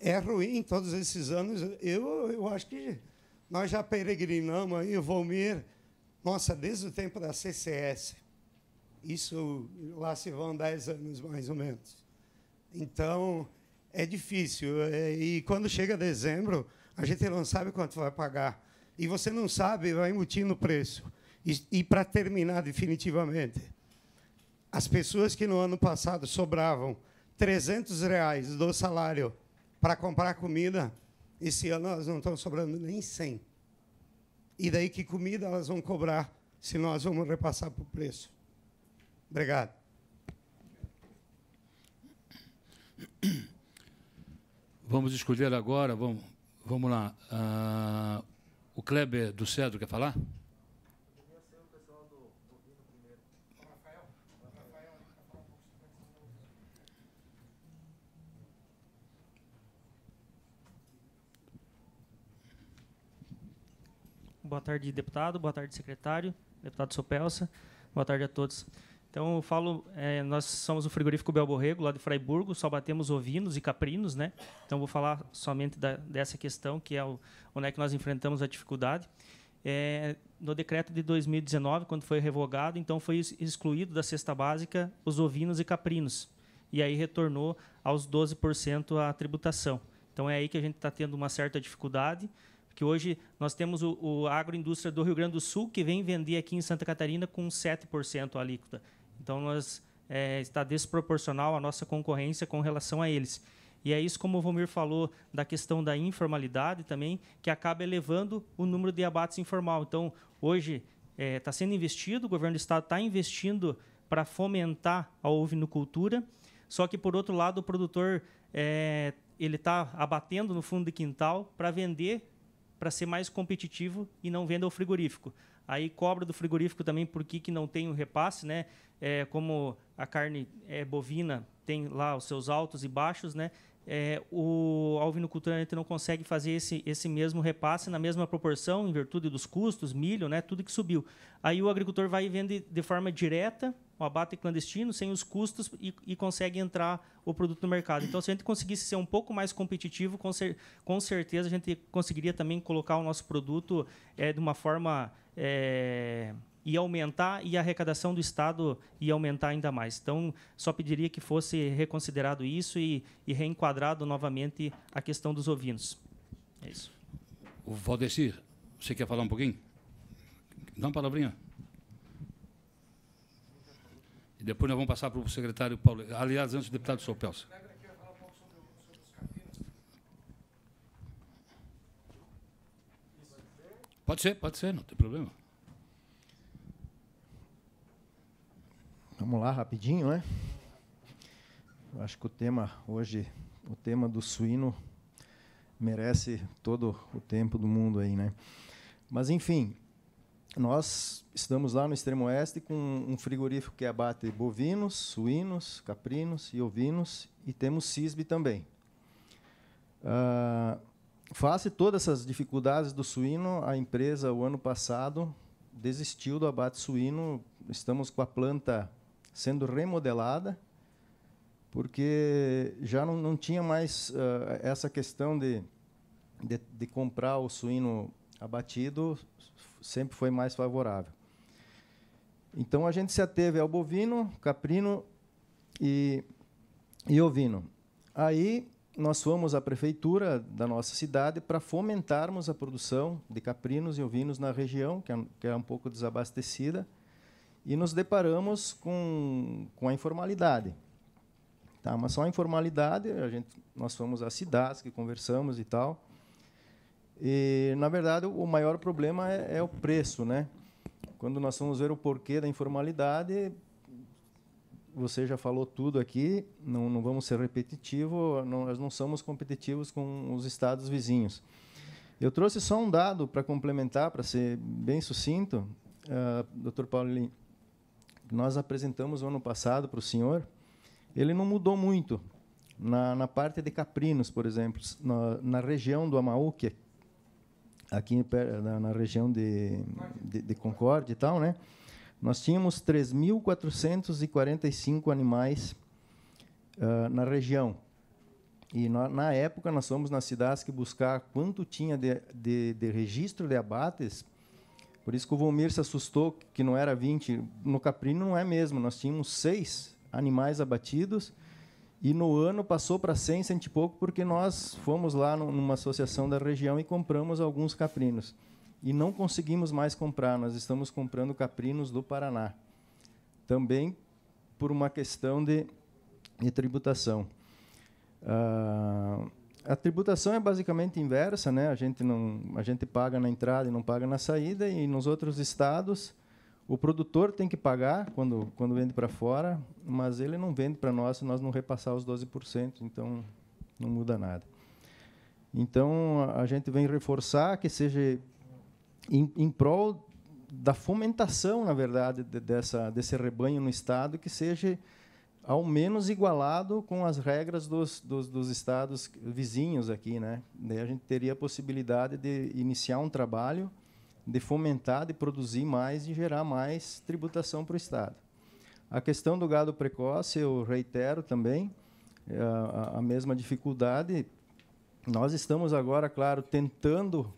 é ruim todos esses anos. Eu, eu acho que nós já peregrinamos aí, o Volmir, nossa, desde o tempo da CCS. Isso lá se vão dez anos mais ou menos. Então, é difícil. É, e quando chega dezembro, a gente não sabe quanto vai pagar. E você não sabe, vai embutindo o preço. E, e para terminar definitivamente, as pessoas que no ano passado sobravam 300 reais do salário para comprar comida, esse ano elas não estão sobrando nem 100. E daí que comida elas vão cobrar se nós vamos repassar para o preço? Obrigado. Vamos escolher agora, vamos, vamos lá. Ah, o Kleber do Cedro quer falar? Boa tarde, deputado. Boa tarde, secretário. Deputado Sopelsa. Boa tarde a todos. Então, eu falo, é, nós somos o frigorífico Belborrego, lá de Freiburgo, só batemos ovinos e caprinos, né? Então, vou falar somente da, dessa questão, que é o, onde é que nós enfrentamos a dificuldade. É, no decreto de 2019, quando foi revogado, então foi excluído da cesta básica os ovinos e caprinos. E aí retornou aos 12% a tributação. Então, é aí que a gente está tendo uma certa dificuldade, porque hoje nós temos o, o agroindústria do Rio Grande do Sul que vem vender aqui em Santa Catarina com 7% a alíquota. Então, nós é, está desproporcional a nossa concorrência com relação a eles. E é isso, como o Vomir falou, da questão da informalidade também, que acaba elevando o número de abates informal. Então, hoje está é, sendo investido, o governo do Estado está investindo para fomentar a ovinocultura, só que, por outro lado, o produtor é, ele está abatendo no fundo de quintal para vender, para ser mais competitivo e não venda ao frigorífico. Aí cobra do frigorífico também por que, que não tem o repasse, né? É, como a carne é, bovina tem lá os seus altos e baixos, né? É, o alvinoculturante não consegue fazer esse, esse mesmo repasse na mesma proporção, em virtude dos custos, milho, né, tudo que subiu. Aí o agricultor vai e vende de forma direta o abate clandestino, sem os custos, e, e consegue entrar o produto no mercado. Então, se a gente conseguisse ser um pouco mais competitivo, com, cer com certeza a gente conseguiria também colocar o nosso produto é, de uma forma é, ia aumentar e a arrecadação do Estado ia aumentar ainda mais. Então, só pediria que fosse reconsiderado isso e, e reenquadrado novamente a questão dos ovinos. É isso. O Valdecir, você quer falar um pouquinho? Dá uma palavrinha. E depois nós vamos passar para o secretário Paulo. Aliás, antes do deputado Sopelso. Pelso. Pode ser, pode ser, não tem problema. Vamos lá rapidinho, né? Eu acho que o tema hoje, o tema do suíno merece todo o tempo do mundo aí, né? Mas enfim, nós estamos lá no extremo oeste com um frigorífico que abate bovinos, suínos, caprinos e ovinos e temos cisbe também. Uh, face todas essas dificuldades do suíno, a empresa, o ano passado, desistiu do abate suíno. Estamos com a planta sendo remodelada, porque já não, não tinha mais uh, essa questão de, de, de comprar o suíno abatido, sempre foi mais favorável. Então a gente se ateve ao bovino, caprino e, e ovino. Aí nós fomos à prefeitura da nossa cidade para fomentarmos a produção de caprinos e ovinos na região, que, é, que era é um pouco desabastecida, e nos deparamos com, com a informalidade. Tá, mas só a informalidade, a gente, nós fomos às cidades que conversamos e tal. E, na verdade, o maior problema é, é o preço. Né? Quando nós fomos ver o porquê da informalidade, você já falou tudo aqui, não, não vamos ser repetitivo, não, nós não somos competitivos com os estados vizinhos. Eu trouxe só um dado para complementar, para ser bem sucinto, uh, ah, Dr. Paulinho. Nós apresentamos ano passado para o senhor, ele não mudou muito. Na, na parte de caprinos, por exemplo, na, na região do Amauque, aqui na, na região de, de, de Concórdia e tal, né? Nós tínhamos 3.445 animais uh, na região. E na, na, época nós fomos nas cidades que buscar quanto tinha de, de, de, registro de abates. Por isso que o Vomir se assustou que não era 20. No Caprino não é mesmo. Nós tínhamos seis animais abatidos e no ano passou para 100, cento e pouco, porque nós fomos lá numa associação da região e compramos alguns caprinos e não conseguimos mais comprar. Nós estamos comprando caprinos do Paraná, também por uma questão de, de tributação. Uh, a tributação é basicamente inversa, né? A gente não, a gente paga na entrada e não paga na saída e nos outros estados o produtor tem que pagar quando quando vende para fora, mas ele não vende para nós se nós não repassar os 12%, então não muda nada. Então a gente vem reforçar que seja em, em prol da fomentação, na verdade, de, dessa, desse rebanho no Estado que seja ao menos igualado com as regras dos, dos, dos estados vizinhos aqui. Né? Daí a gente teria a possibilidade de iniciar um trabalho de fomentar, de produzir mais e gerar mais tributação para o Estado. A questão do gado precoce, eu reitero também eh, a, a mesma dificuldade. Nós estamos agora, claro, tentando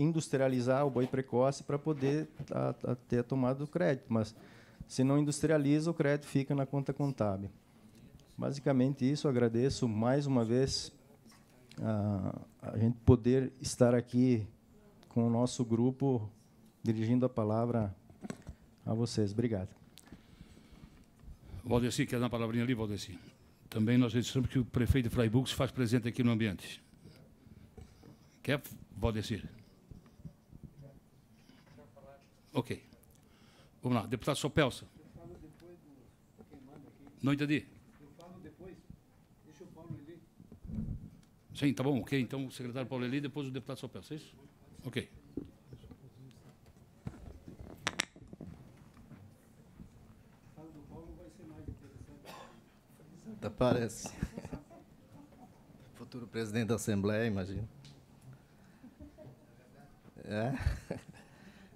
industrializar o boi precoce para poder a, a ter a tomada do crédito, mas se não industrializa, o crédito fica na conta contábil. Basicamente isso, agradeço mais uma vez a, a gente poder estar aqui com o nosso grupo, dirigindo a palavra a vocês. Obrigado. Valdeci, quer dar uma palavrinha ali, Valdeci? Também nós registramos que o prefeito de Freiburg se faz presente aqui no ambiente. Quer, Valdeci? Ok. Vamos lá, deputado Sopelso. Não entendi. Sim, tá bom, ok. Então o secretário Paulo Eli, depois o deputado Sopelso, é isso? Ok. Tá, parece. Futuro presidente da Assembleia, imagino. É.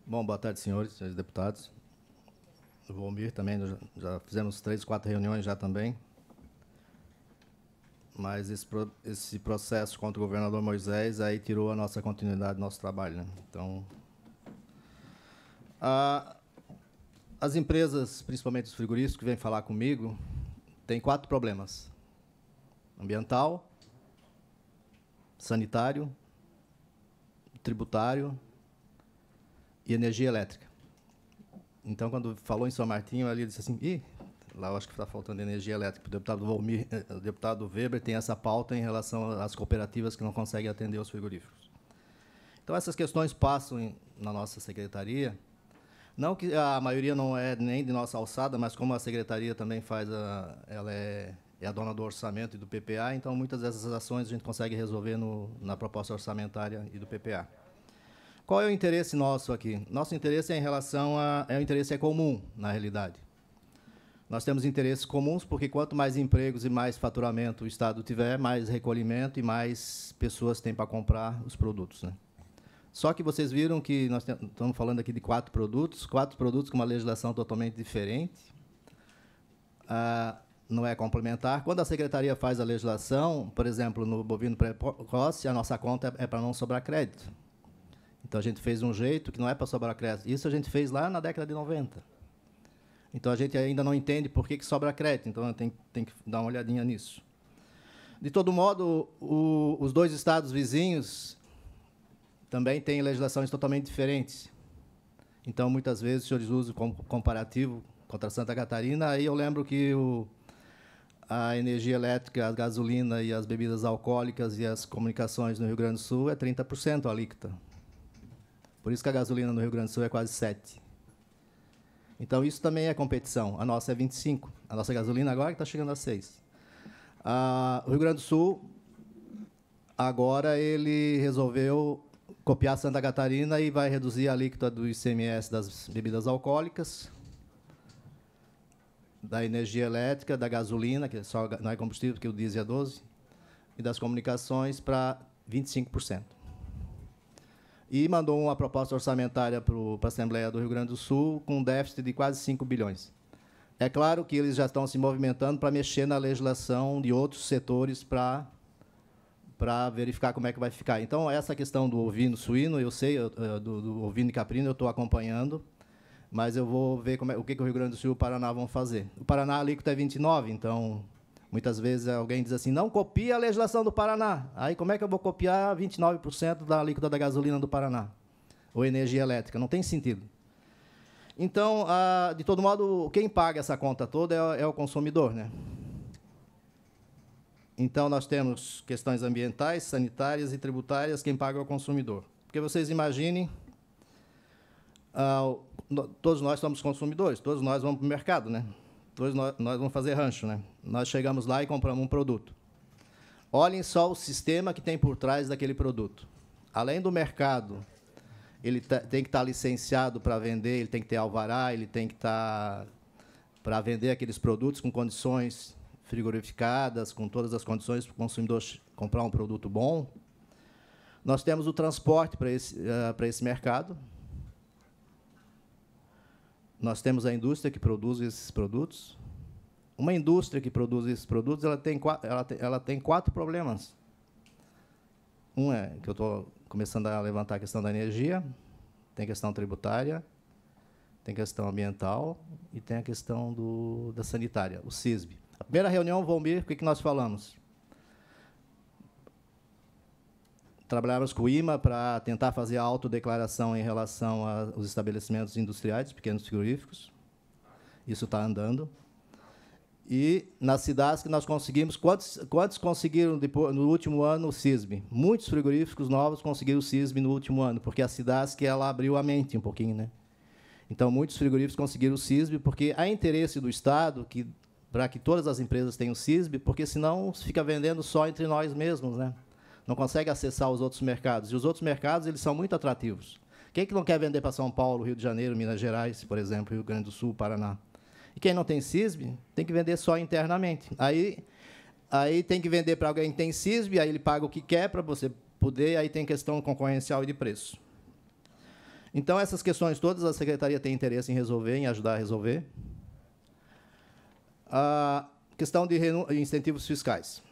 Bom, boa tarde, senhores, senhores deputados. O Volmir também, já fizemos três, quatro reuniões já também. Mas esse, esse processo contra o governador Moisés aí tirou a nossa continuidade, nosso trabalho. Né? Então, a, as empresas, principalmente os frigoríficos, que vêm falar comigo, têm quatro problemas. Ambiental, sanitário, tributário e energia elétrica. Então, quando falou em São Martinho, ali disse assim: Ih, lá eu acho que está faltando energia elétrica. O deputado, Volmir, eh, o deputado Weber tem essa pauta em relação às cooperativas que não conseguem atender os frigoríficos. Então, essas questões passam em, na nossa secretaria. Não que a maioria não é nem de nossa alçada, mas como a secretaria também faz, a, ela é, é a dona do orçamento e do PPA, então muitas dessas ações a gente consegue resolver no, na proposta orçamentária e do PPA. Qual é o interesse nosso aqui? Nosso interesse é em relação a. É, o interesse é comum, na realidade. Nós temos interesses comuns porque quanto mais empregos e mais faturamento o Estado tiver, mais recolhimento e mais pessoas têm para comprar os produtos. Né? Só que vocês viram que nós estamos falando aqui de quatro produtos, quatro produtos com uma legislação totalmente diferente. Ah, não é complementar. Quando a secretaria faz a legislação, por exemplo, no bovino precoce, a nossa conta é, é para não sobrar crédito. Então a gente fez um jeito que não é para sobrar crédito. Isso a gente fez lá na década de 90. Então a gente ainda não entende por que, que sobra crédito, então tem, tem que dar uma olhadinha nisso. De todo modo, o, os dois estados vizinhos também têm legislações totalmente diferentes. Então, muitas vezes, os senhores usam como comparativo contra Santa Catarina. Aí eu lembro que o, a energia elétrica, a gasolina e as bebidas alcoólicas e as comunicações no Rio Grande do Sul é 30% a alíquota. Por isso que a gasolina no Rio Grande do Sul é quase 7. Então, isso também é competição. A nossa é 25. A nossa gasolina agora está chegando a 6. Ah, o Rio Grande do Sul, agora, ele resolveu copiar Santa Catarina e vai reduzir a alíquota do ICMS das bebidas alcoólicas, da energia elétrica, da gasolina, que só não é combustível, porque o diesel é 12, e das comunicações para 25% e mandou uma proposta orçamentária para a Assembleia do Rio Grande do Sul com um déficit de quase 5 bilhões. É claro que eles já estão se movimentando para mexer na legislação de outros setores para para verificar como é que vai ficar. Então, essa questão do ovino suíno, eu sei, do, do ovino e caprino, eu estou acompanhando, mas eu vou ver é, o que, que o Rio Grande do Sul e o Paraná vão fazer. O Paraná a alíquota é 29, então Muitas vezes alguém diz assim: não copia a legislação do Paraná. Aí como é que eu vou copiar 29% da alíquota da gasolina do Paraná? Ou energia elétrica? Não tem sentido. Então, ah, de todo modo, quem paga essa conta toda é, é o consumidor. Né? Então, nós temos questões ambientais, sanitárias e tributárias, quem paga é o consumidor. Porque vocês imaginem, ah, todos nós somos consumidores, todos nós vamos para o mercado, né? nós, nós vamos fazer rancho, né? Nós chegamos lá e compramos um produto. Olhem só o sistema que tem por trás daquele produto. Além do mercado, ele tá, tem que estar tá licenciado para vender, ele tem que ter alvará, ele tem que estar tá para vender aqueles produtos com condições frigorificadas, com todas as condições para o consumidor comprar um produto bom. Nós temos o transporte para esse, eh, para esse mercado, nós temos a indústria que produz esses produtos. Uma indústria que produz esses produtos, ela tem, ela tem, ela tem quatro problemas. Um é que eu estou começando a levantar a questão da energia, tem questão tributária, tem questão ambiental e tem a questão do, da sanitária, o CISB. A primeira reunião, Valmir, o que, que nós falamos? Trabalhamos com o IMA para tentar fazer a autodeclaração em relação aos estabelecimentos industriais, pequenos frigoríficos. Isso está andando. E nas cidades que nós conseguimos, quantos, quantos conseguiram depois, no último ano o CISB? Muitos frigoríficos novos conseguiram o CISB no último ano, porque as cidades que ela abriu a mente um pouquinho, né? Então, muitos frigoríficos conseguiram o CISB, porque há interesse do Estado que, para que todas as empresas tenham o CISB, porque senão fica vendendo só entre nós mesmos, né? não consegue acessar os outros mercados. E os outros mercados eles são muito atrativos. Quem é que não quer vender para São Paulo, Rio de Janeiro, Minas Gerais, por exemplo, Rio Grande do Sul, Paraná? E quem não tem CISB tem que vender só internamente. Aí, aí tem que vender para alguém que tem CISB, aí ele paga o que quer para você poder, aí tem questão concorrencial e de preço. Então, essas questões todas a secretaria tem interesse em resolver, em ajudar a resolver. A questão de incentivos fiscais.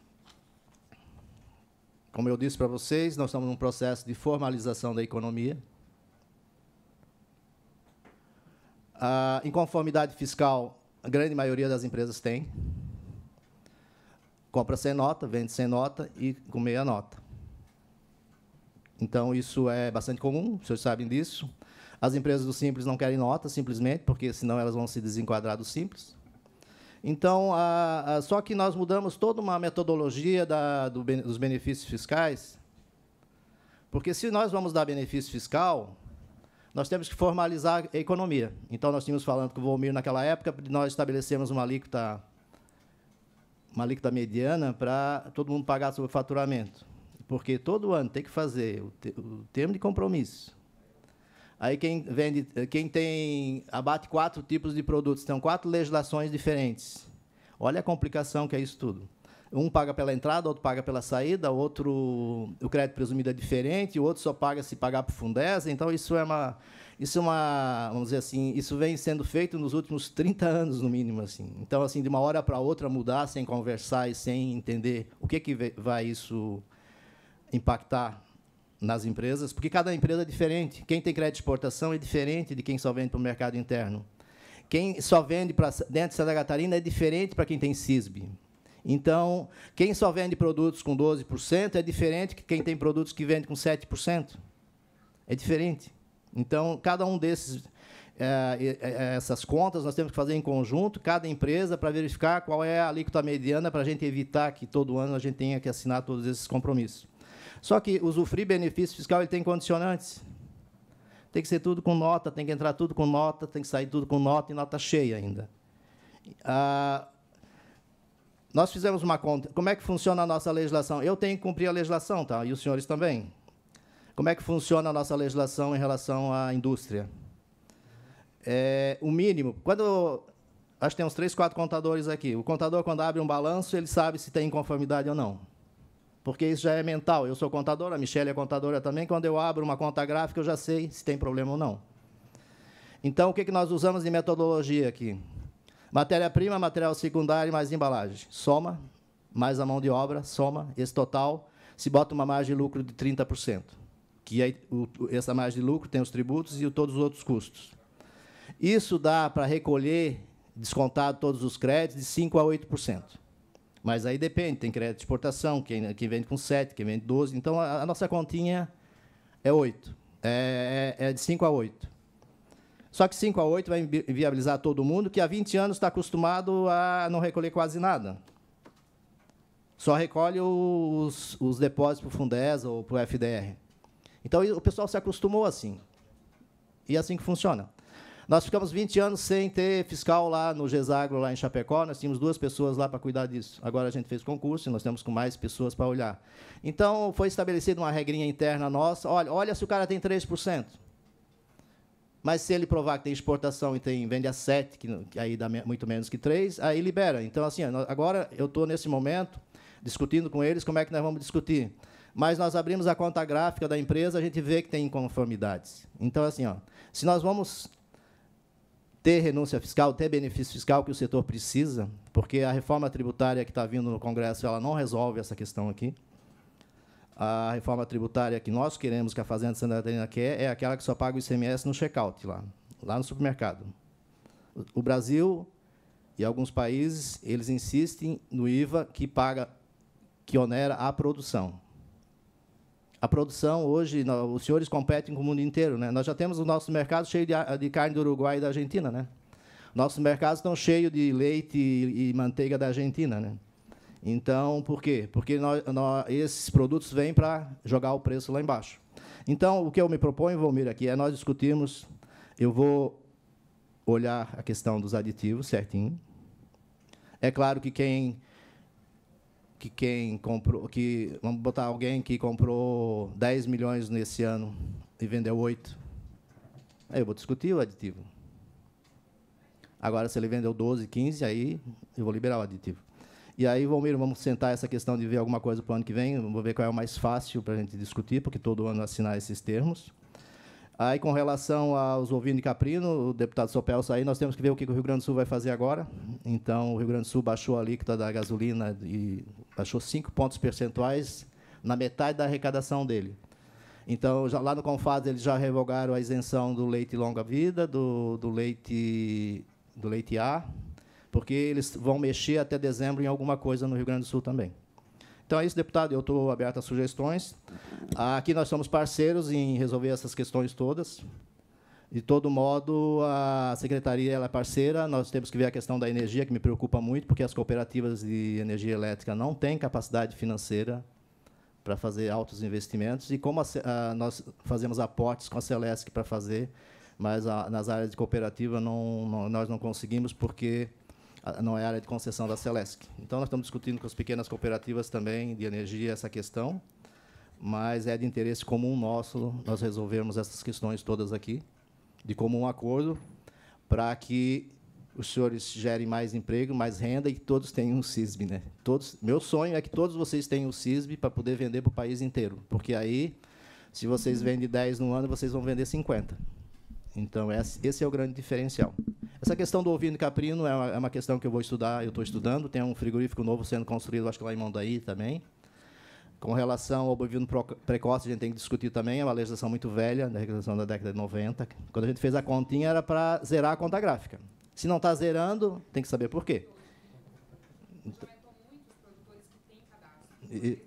Como eu disse para vocês, nós estamos num processo de formalização da economia. A inconformidade fiscal, a grande maioria das empresas tem. Compra sem nota, vende sem nota e com meia nota. Então, isso é bastante comum, vocês sabem disso. As empresas do Simples não querem nota, simplesmente, porque senão elas vão se desenquadrar do Simples. Então, a, a, só que nós mudamos toda uma metodologia da, do, dos benefícios fiscais, porque se nós vamos dar benefício fiscal, nós temos que formalizar a economia. Então, nós tínhamos falando com o Volmir naquela época, nós estabelecemos uma alíquota, uma alíquota mediana para todo mundo pagar sobre faturamento. Porque todo ano tem que fazer o, te, o termo de compromisso, Aí quem vende, quem tem abate quatro tipos de produtos, tem quatro legislações diferentes. Olha a complicação que é isso tudo. Um paga pela entrada, outro paga pela saída, outro o crédito presumido é diferente, o outro só paga se pagar o Fundesa. Então isso é uma isso é uma, vamos dizer assim, isso vem sendo feito nos últimos 30 anos no mínimo assim. Então assim, de uma hora para outra mudar sem conversar e sem entender o que que vai isso impactar nas empresas, porque cada empresa é diferente. Quem tem crédito de exportação é diferente de quem só vende para o mercado interno. Quem só vende para dentro de Santa Catarina é diferente para quem tem CISB. Então, quem só vende produtos com 12% é diferente que quem tem produtos que vende com 7%. É diferente. Então, cada um desses é, essas contas nós temos que fazer em conjunto, cada empresa, para verificar qual é a alíquota mediana para a gente evitar que todo ano a gente tenha que assinar todos esses compromissos. Só que usufruir benefício fiscal ele tem condicionantes. Tem que ser tudo com nota, tem que entrar tudo com nota, tem que sair tudo com nota e nota cheia ainda. Ah, nós fizemos uma conta. Como é que funciona a nossa legislação? Eu tenho que cumprir a legislação, tá? E os senhores também. Como é que funciona a nossa legislação em relação à indústria? É, o mínimo. Quando acho que tem uns três, quatro contadores aqui. O contador, quando abre um balanço, ele sabe se tem conformidade ou não porque isso já é mental. Eu sou contador, a Michelle é contadora também. Quando eu abro uma conta gráfica, eu já sei se tem problema ou não. Então, o que nós usamos de metodologia aqui? Matéria-prima, material secundário mais embalagem. Soma, mais a mão de obra, soma. Esse total se bota uma margem de lucro de 30%, que é o, essa margem de lucro tem os tributos e todos os outros custos. Isso dá para recolher, descontado todos os créditos, de 5% a 8%. Mas aí depende, tem crédito de exportação, quem, quem vende com 7, quem vende 12. Então, a, a nossa continha é 8. É, é, é de 5 a 8. Só que 5 a 8 vai inviabilizar todo mundo, que há 20 anos está acostumado a não recolher quase nada. Só recolhe os, os depósitos para o Fundesa ou para o FDR. Então, o pessoal se acostumou assim. E é assim que funciona. Nós ficamos 20 anos sem ter fiscal lá no Gesagro, lá em Chapecó. Nós tínhamos duas pessoas lá para cuidar disso. Agora a gente fez concurso e nós temos com mais pessoas para olhar. Então, foi estabelecida uma regrinha interna nossa. Olha, olha se o cara tem 3%. Mas se ele provar que tem exportação e tem, vende a 7, que aí dá muito menos que 3, aí libera. Então, assim, agora eu estou nesse momento discutindo com eles como é que nós vamos discutir. Mas nós abrimos a conta gráfica da empresa, a gente vê que tem inconformidades. Então, assim, ó, se nós vamos ter renúncia fiscal, ter benefício fiscal que o setor precisa, porque a reforma tributária que está vindo no Congresso ela não resolve essa questão aqui. A reforma tributária que nós queremos, que a Fazenda de Santa Catarina quer, é aquela que só paga o ICMS no check-out, lá, lá no supermercado. O Brasil e alguns países, eles insistem no IVA que paga, que onera a produção a produção hoje, os senhores competem com o mundo inteiro, né? Nós já temos o nosso mercado cheio de, de carne do Uruguai e da Argentina, né? Nossos mercados estão cheios de leite e, e, manteiga da Argentina, né? Então, por quê? Porque nós, nós, esses produtos vêm para jogar o preço lá embaixo. Então, o que eu me proponho, Valmir, aqui é nós discutirmos. Eu vou olhar a questão dos aditivos certinho. É claro que quem que quem comprou, que vamos botar alguém que comprou 10 milhões nesse ano e vendeu 8. Aí eu vou discutir o aditivo. Agora, se ele vendeu 12, 15, aí eu vou liberar o aditivo. E aí, Valmir, vamos sentar essa questão de ver alguma coisa para o ano que vem. Vou ver qual é o mais fácil para a gente discutir, porque todo ano assinar esses termos. Aí, com relação aos ovinos de caprino, o deputado Sopel saiu, nós temos que ver o que o Rio Grande do Sul vai fazer agora. Então, o Rio Grande do Sul baixou a alíquota da gasolina e baixou 5 pontos percentuais na metade da arrecadação dele. Então, já, lá no Confaz, eles já revogaram a isenção do leite longa-vida, do, do, leite, do leite A, porque eles vão mexer até dezembro em alguma coisa no Rio Grande do Sul também. Então é isso, deputado. Eu estou aberto a sugestões. Aqui nós somos parceiros em resolver essas questões todas. De todo modo, a secretaria é parceira. Nós temos que ver a questão da energia, que me preocupa muito, porque as cooperativas de energia elétrica não têm capacidade financeira para fazer altos investimentos. E como a, a, nós fazemos aportes com a Celesc para fazer, mas a, nas áreas de cooperativa não, não, nós não conseguimos, porque não é área de concessão da Celesc. Então, nós estamos discutindo com as pequenas cooperativas também de energia essa questão, mas é de interesse comum nosso nós resolvermos essas questões todas aqui de comum acordo para que os senhores gerem mais emprego, mais renda e que todos tenham um CISB. Né? Todos, meu sonho é que todos vocês tenham um CISB para poder vender para o país inteiro, porque aí, se vocês vendem 10 no ano, vocês vão vender 50. Então, é esse é o grande diferencial. Essa questão do ovino caprino é uma, é uma questão que eu vou estudar, eu estou estudando, tem um frigorífico novo sendo construído, acho que lá em Mondaí também, com relação ao bovino precoce, a gente tem que discutir também, é uma legislação muito velha, da legislação da década de 90. Quando a gente fez a continha, era para zerar a conta gráfica. Se não está zerando, tem que saber por quê. Então, e,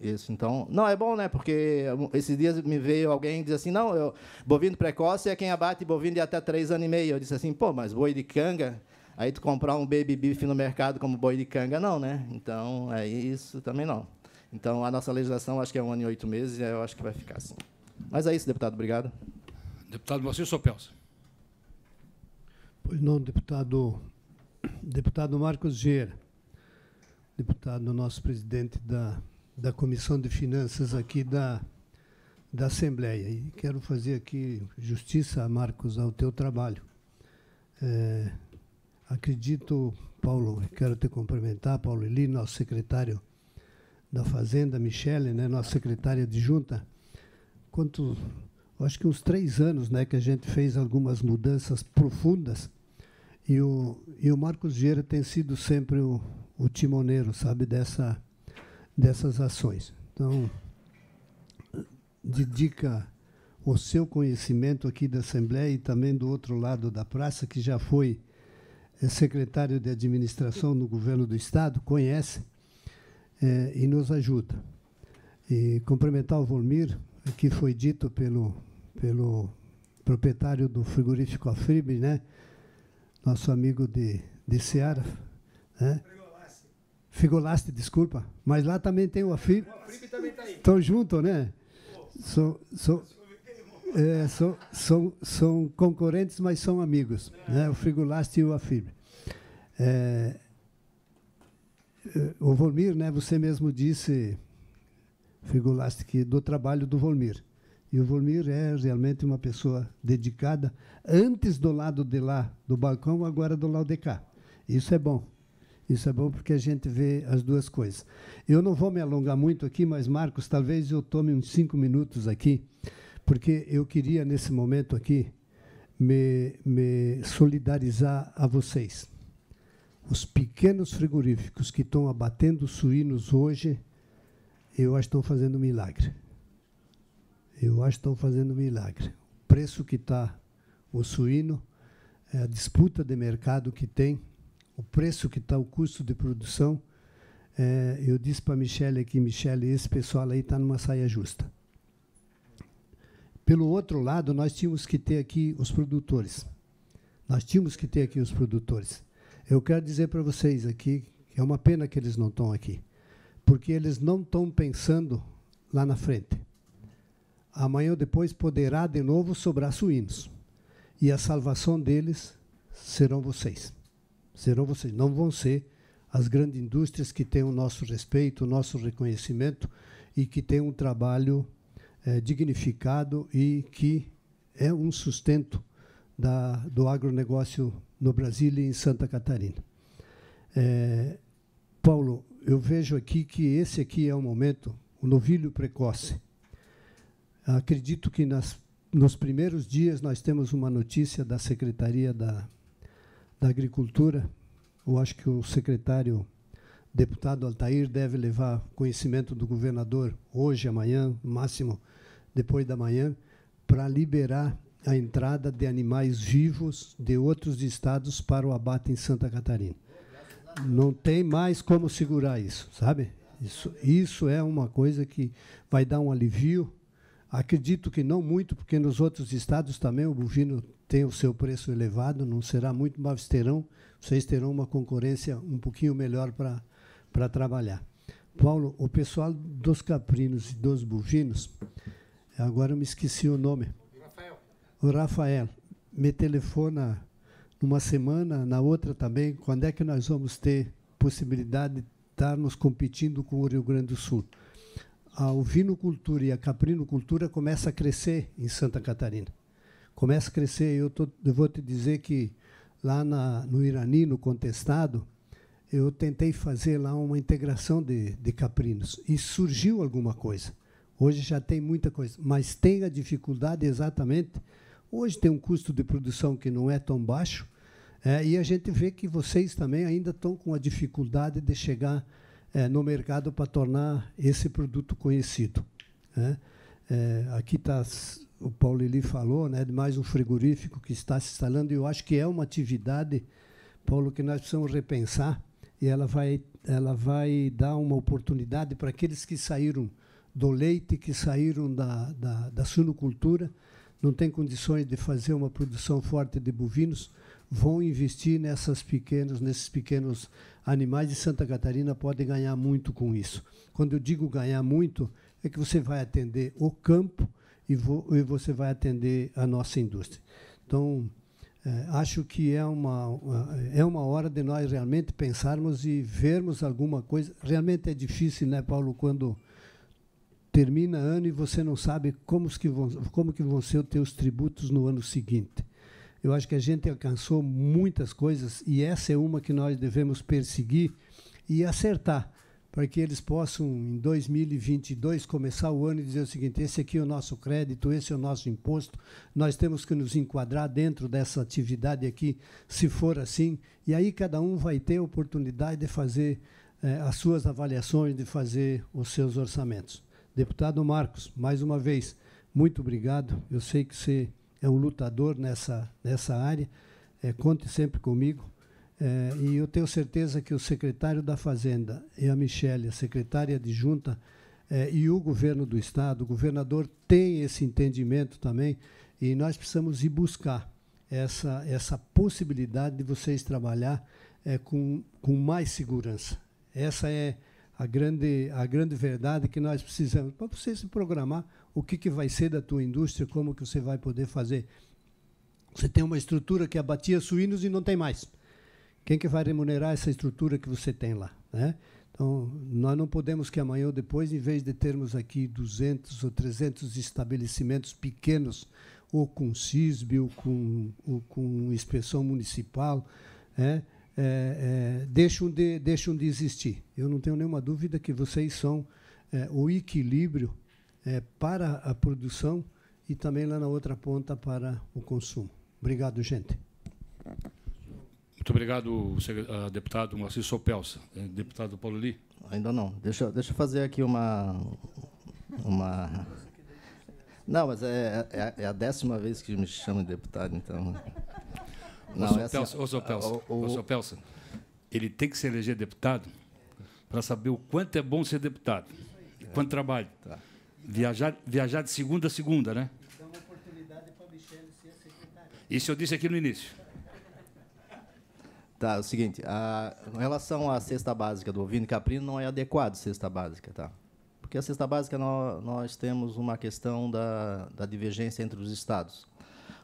Isso, então. Não, é bom, né? Porque esses dias me veio alguém diz assim: não, eu, bovino precoce é quem abate bovino de até três anos e meio. Eu disse assim: pô, mas boi de canga Aí tu comprar um baby beef no mercado como boi de canga, não, né? Então, é isso também não. Então, a nossa legislação acho que é um ano e oito meses, e eu acho que vai ficar assim. Mas é isso, deputado. Obrigado. Deputado Moacir Sopelsa. Pois não, deputado, deputado Marcos Vieira, deputado nosso presidente da, da Comissão de Finanças aqui da, da Assembleia. E quero fazer aqui justiça, Marcos, ao teu trabalho. É, Acredito, Paulo, quero te cumprimentar, Paulo Eli, nosso secretário da Fazenda, Michele, né, nossa secretária de junta. Quanto, acho que uns três anos né, que a gente fez algumas mudanças profundas e o, e o Marcos Vieira tem sido sempre o, o timoneiro, sabe, dessa, dessas ações. Então, dedica o seu conhecimento aqui da Assembleia e também do outro lado da praça, que já foi é secretário de administração no governo do Estado, conhece é, e nos ajuda. E cumprimentar o Volmir, que foi dito pelo, pelo proprietário do frigorífico Afribe, né? nosso amigo de, de Seara. Né? Frigolaste. Frigolaste, desculpa. Mas lá também tem o Afribe. O Afribe também está aí. Estão juntos, né? Sou sou é, são, são, são concorrentes, mas são amigos. Né? O Frigolast e o Afib. É, é, o Volmir, né, você mesmo disse, Frigolast, que do trabalho do Volmir. E o Volmir é realmente uma pessoa dedicada, antes do lado de lá do balcão, agora do lado de cá. Isso é bom. Isso é bom porque a gente vê as duas coisas. Eu não vou me alongar muito aqui, mas, Marcos, talvez eu tome uns cinco minutos aqui porque eu queria, nesse momento aqui, me, me solidarizar a vocês. Os pequenos frigoríficos que estão abatendo suínos hoje, eu acho que estão fazendo um milagre. Eu acho que estão fazendo um milagre. O preço que está o suíno, é a disputa de mercado que tem, o preço que está o custo de produção, é, eu disse para a Michelle aqui, Michelle, esse pessoal aí está numa saia justa. Pelo outro lado, nós tínhamos que ter aqui os produtores. Nós tínhamos que ter aqui os produtores. Eu quero dizer para vocês aqui que é uma pena que eles não estão aqui, porque eles não estão pensando lá na frente. Amanhã ou depois poderá de novo sobrar suínos. E a salvação deles serão vocês. Serão vocês. Não vão ser as grandes indústrias que têm o nosso respeito, o nosso reconhecimento e que têm um trabalho é, dignificado e que é um sustento da, do agronegócio no Brasil e em Santa Catarina. É, Paulo, eu vejo aqui que esse aqui é o momento, o novilho precoce. Acredito que nas, nos primeiros dias nós temos uma notícia da Secretaria da, da Agricultura, eu acho que o secretário deputado Altair deve levar conhecimento do governador hoje, amanhã, máximo depois da manhã, para liberar a entrada de animais vivos de outros estados para o abate em Santa Catarina. Não tem mais como segurar isso, sabe? Isso, isso é uma coisa que vai dar um alivio. Acredito que não muito, porque nos outros estados também o bovino tem o seu preço elevado, não será muito, mas terão, vocês terão uma concorrência um pouquinho melhor para para trabalhar. Paulo, o pessoal dos caprinos e dos bovinos, agora eu me esqueci o nome. Rafael. O Rafael me telefona numa semana, na outra também, quando é que nós vamos ter possibilidade de estarmos competindo com o Rio Grande do Sul? A ovinocultura e a caprinocultura começa a crescer em Santa Catarina. Começa a crescer, eu, tô, eu vou te dizer que lá na, no Irani, no contestado, eu tentei fazer lá uma integração de, de caprinos e surgiu alguma coisa. Hoje já tem muita coisa, mas tem a dificuldade exatamente. Hoje tem um custo de produção que não é tão baixo, é, e a gente vê que vocês também ainda estão com a dificuldade de chegar é, no mercado para tornar esse produto conhecido. Né? É, aqui está, o Paulo Eli falou, né, de mais um frigorífico que está se instalando, e eu acho que é uma atividade, Paulo, que nós precisamos repensar, e ela vai, ela vai dar uma oportunidade para aqueles que saíram do leite, que saíram da, da, da suinocultura, não tem condições de fazer uma produção forte de bovinos, vão investir nessas pequenas nesses pequenos animais de Santa Catarina podem ganhar muito com isso. Quando eu digo ganhar muito, é que você vai atender o campo e, vo, e você vai atender a nossa indústria. Então, é, acho que é uma, é uma hora de nós realmente pensarmos e vermos alguma coisa. Realmente é difícil, né, Paulo, quando termina ano e você não sabe como que vão, como que vão ser os teus tributos no ano seguinte. Eu acho que a gente alcançou muitas coisas e essa é uma que nós devemos perseguir e acertar para que eles possam, em 2022, começar o ano e dizer o seguinte: esse aqui é o nosso crédito, esse é o nosso imposto, nós temos que nos enquadrar dentro dessa atividade aqui, se for assim. E aí cada um vai ter a oportunidade de fazer eh, as suas avaliações, de fazer os seus orçamentos. Deputado Marcos, mais uma vez, muito obrigado. Eu sei que você é um lutador nessa, nessa área. Eh, conte sempre comigo é, e eu tenho certeza que o secretário da Fazenda e a Michele, a secretária adjunta, é, e o governo do Estado, o governador tem esse entendimento também, e nós precisamos ir buscar essa, essa possibilidade de vocês trabalhar é, com, com mais segurança. Essa é a grande, a grande verdade que nós precisamos, para você se programar o que, que vai ser da tua indústria, como que você vai poder fazer. Você tem uma estrutura que abatia suínos e não tem mais. Quem que vai remunerar essa estrutura que você tem lá? Né? Então, nós não podemos que amanhã ou depois, em vez de termos aqui 200 ou 300 estabelecimentos pequenos, ou com CISB, ou com, ou com inspeção municipal, é, é, é, deixam, de, deixam de existir. Eu não tenho nenhuma dúvida que vocês são é, o equilíbrio é, para a produção e também lá na outra ponta para o consumo. Obrigado, gente. Muito obrigado, ah, deputado Moacir Sopelsa. É, deputado Paulo Li. Ainda não. Deixa, deixa eu fazer aqui uma... uma... Não, mas é, é, é a décima vez que me chamam de deputado, então... Não, o Sopelsa, é assim, Pelsa, o, o ele tem que se eleger deputado para saber o quanto é bom ser deputado, quanto trabalho. Tá. Viajar, viajar de segunda a segunda, né? uma oportunidade para Michele ser secretário. Isso eu disse aqui no início. Tá, é o seguinte, a, em relação à cesta básica do ovino caprino, não é adequado cesta básica, tá? Porque a cesta básica nós, nós temos uma questão da, da divergência entre os estados.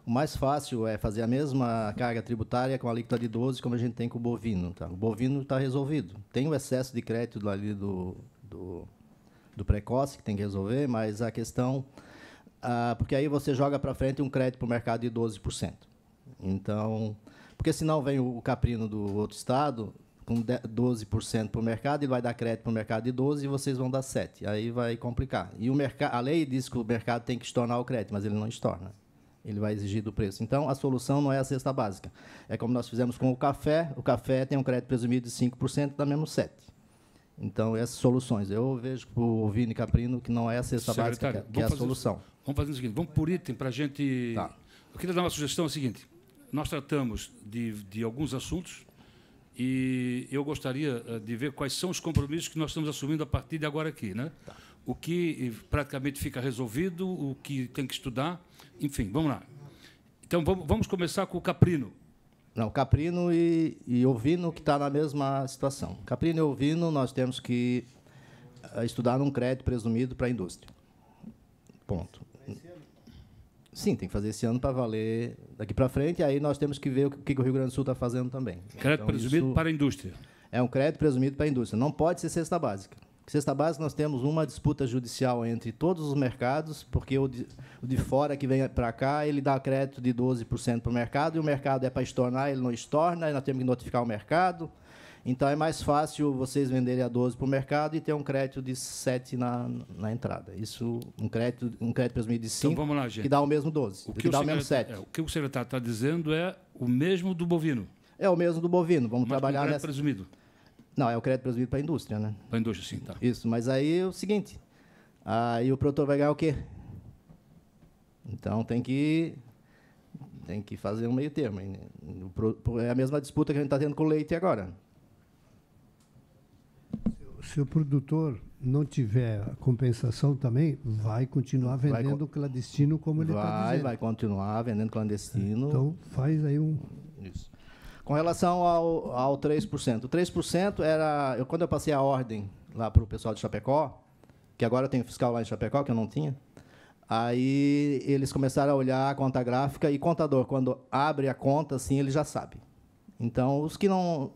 O mais fácil é fazer a mesma carga tributária com a alíquota de 12, como a gente tem com o bovino. Tá? O bovino está resolvido. Tem o excesso de crédito ali do, do, do, precoce, que tem que resolver, mas a questão. Ah, porque aí você joga para frente um crédito para o mercado de 12%. Então, porque senão vem o caprino do outro estado com 12% para o mercado, ele vai dar crédito para o mercado de 12% e vocês vão dar 7%. Aí vai complicar. E o mercado, a lei diz que o mercado tem que estornar o crédito, mas ele não estorna. Ele vai exigir do preço. Então, a solução não é a cesta básica. É como nós fizemos com o café. O café tem um crédito presumido de 5%, dá menos 7%. Então, essas soluções. Eu vejo para o Vini Caprino que não é a cesta Secretário, básica, é, que é a solução. Vamos fazer o seguinte, vamos por item para a gente... Tá. Eu queria dar uma sugestão, é o seguinte nós tratamos de, de alguns assuntos e eu gostaria eh, de ver quais são os compromissos que nós estamos assumindo a partir de agora aqui, né? Tá. O que eh, praticamente fica resolvido, o que tem que estudar, enfim, vamos lá. Então vamos, vamos começar com o Caprino. Não, Caprino e, e Ovino que está na mesma situação. Caprino e Ovino nós temos que eh, estudar um crédito presumido para a indústria. Ponto. Sim, tem que fazer esse ano para valer daqui para frente. Aí nós temos que ver o que o Rio Grande do Sul está fazendo também. Crédito então, presumido para a indústria. É um crédito presumido para a indústria. Não pode ser cesta básica. Cesta básica, nós temos uma disputa judicial entre todos os mercados, porque o de, o de fora que vem para cá, ele dá crédito de 12% para o mercado, e o mercado é para estornar, ele não estorna, e nós temos que notificar o mercado. Então é mais fácil vocês venderem a 12 para o mercado e ter um crédito de 7 na, na entrada. Isso, um crédito, um crédito para 2005 então, vamos lá, gente. que dá o mesmo 12, o que, que dá o mesmo 7. É, o que o secretário está dizendo é o mesmo do bovino. É o mesmo do bovino. Vamos mas trabalhar com crédito nessa... presumido. Não, é o crédito presumido para a indústria, né? Para a indústria, sim, tá. Isso, mas aí é o seguinte, aí o produtor vai ganhar o quê? Então tem que tem que fazer um meio termo. Né? É a mesma disputa que a gente está tendo com o leite agora se o produtor não tiver compensação também, vai continuar vendendo vai, clandestino como ele está dizendo. Vai, vai continuar vendendo clandestino. Então, faz aí um... Isso. Com relação ao, ao 3%, o 3% era... Eu, quando eu passei a ordem lá para o pessoal de Chapecó, que agora tem fiscal lá em Chapecó, que eu não tinha, aí eles começaram a olhar a conta gráfica e contador, quando abre a conta, assim, ele já sabe. Então, os que não...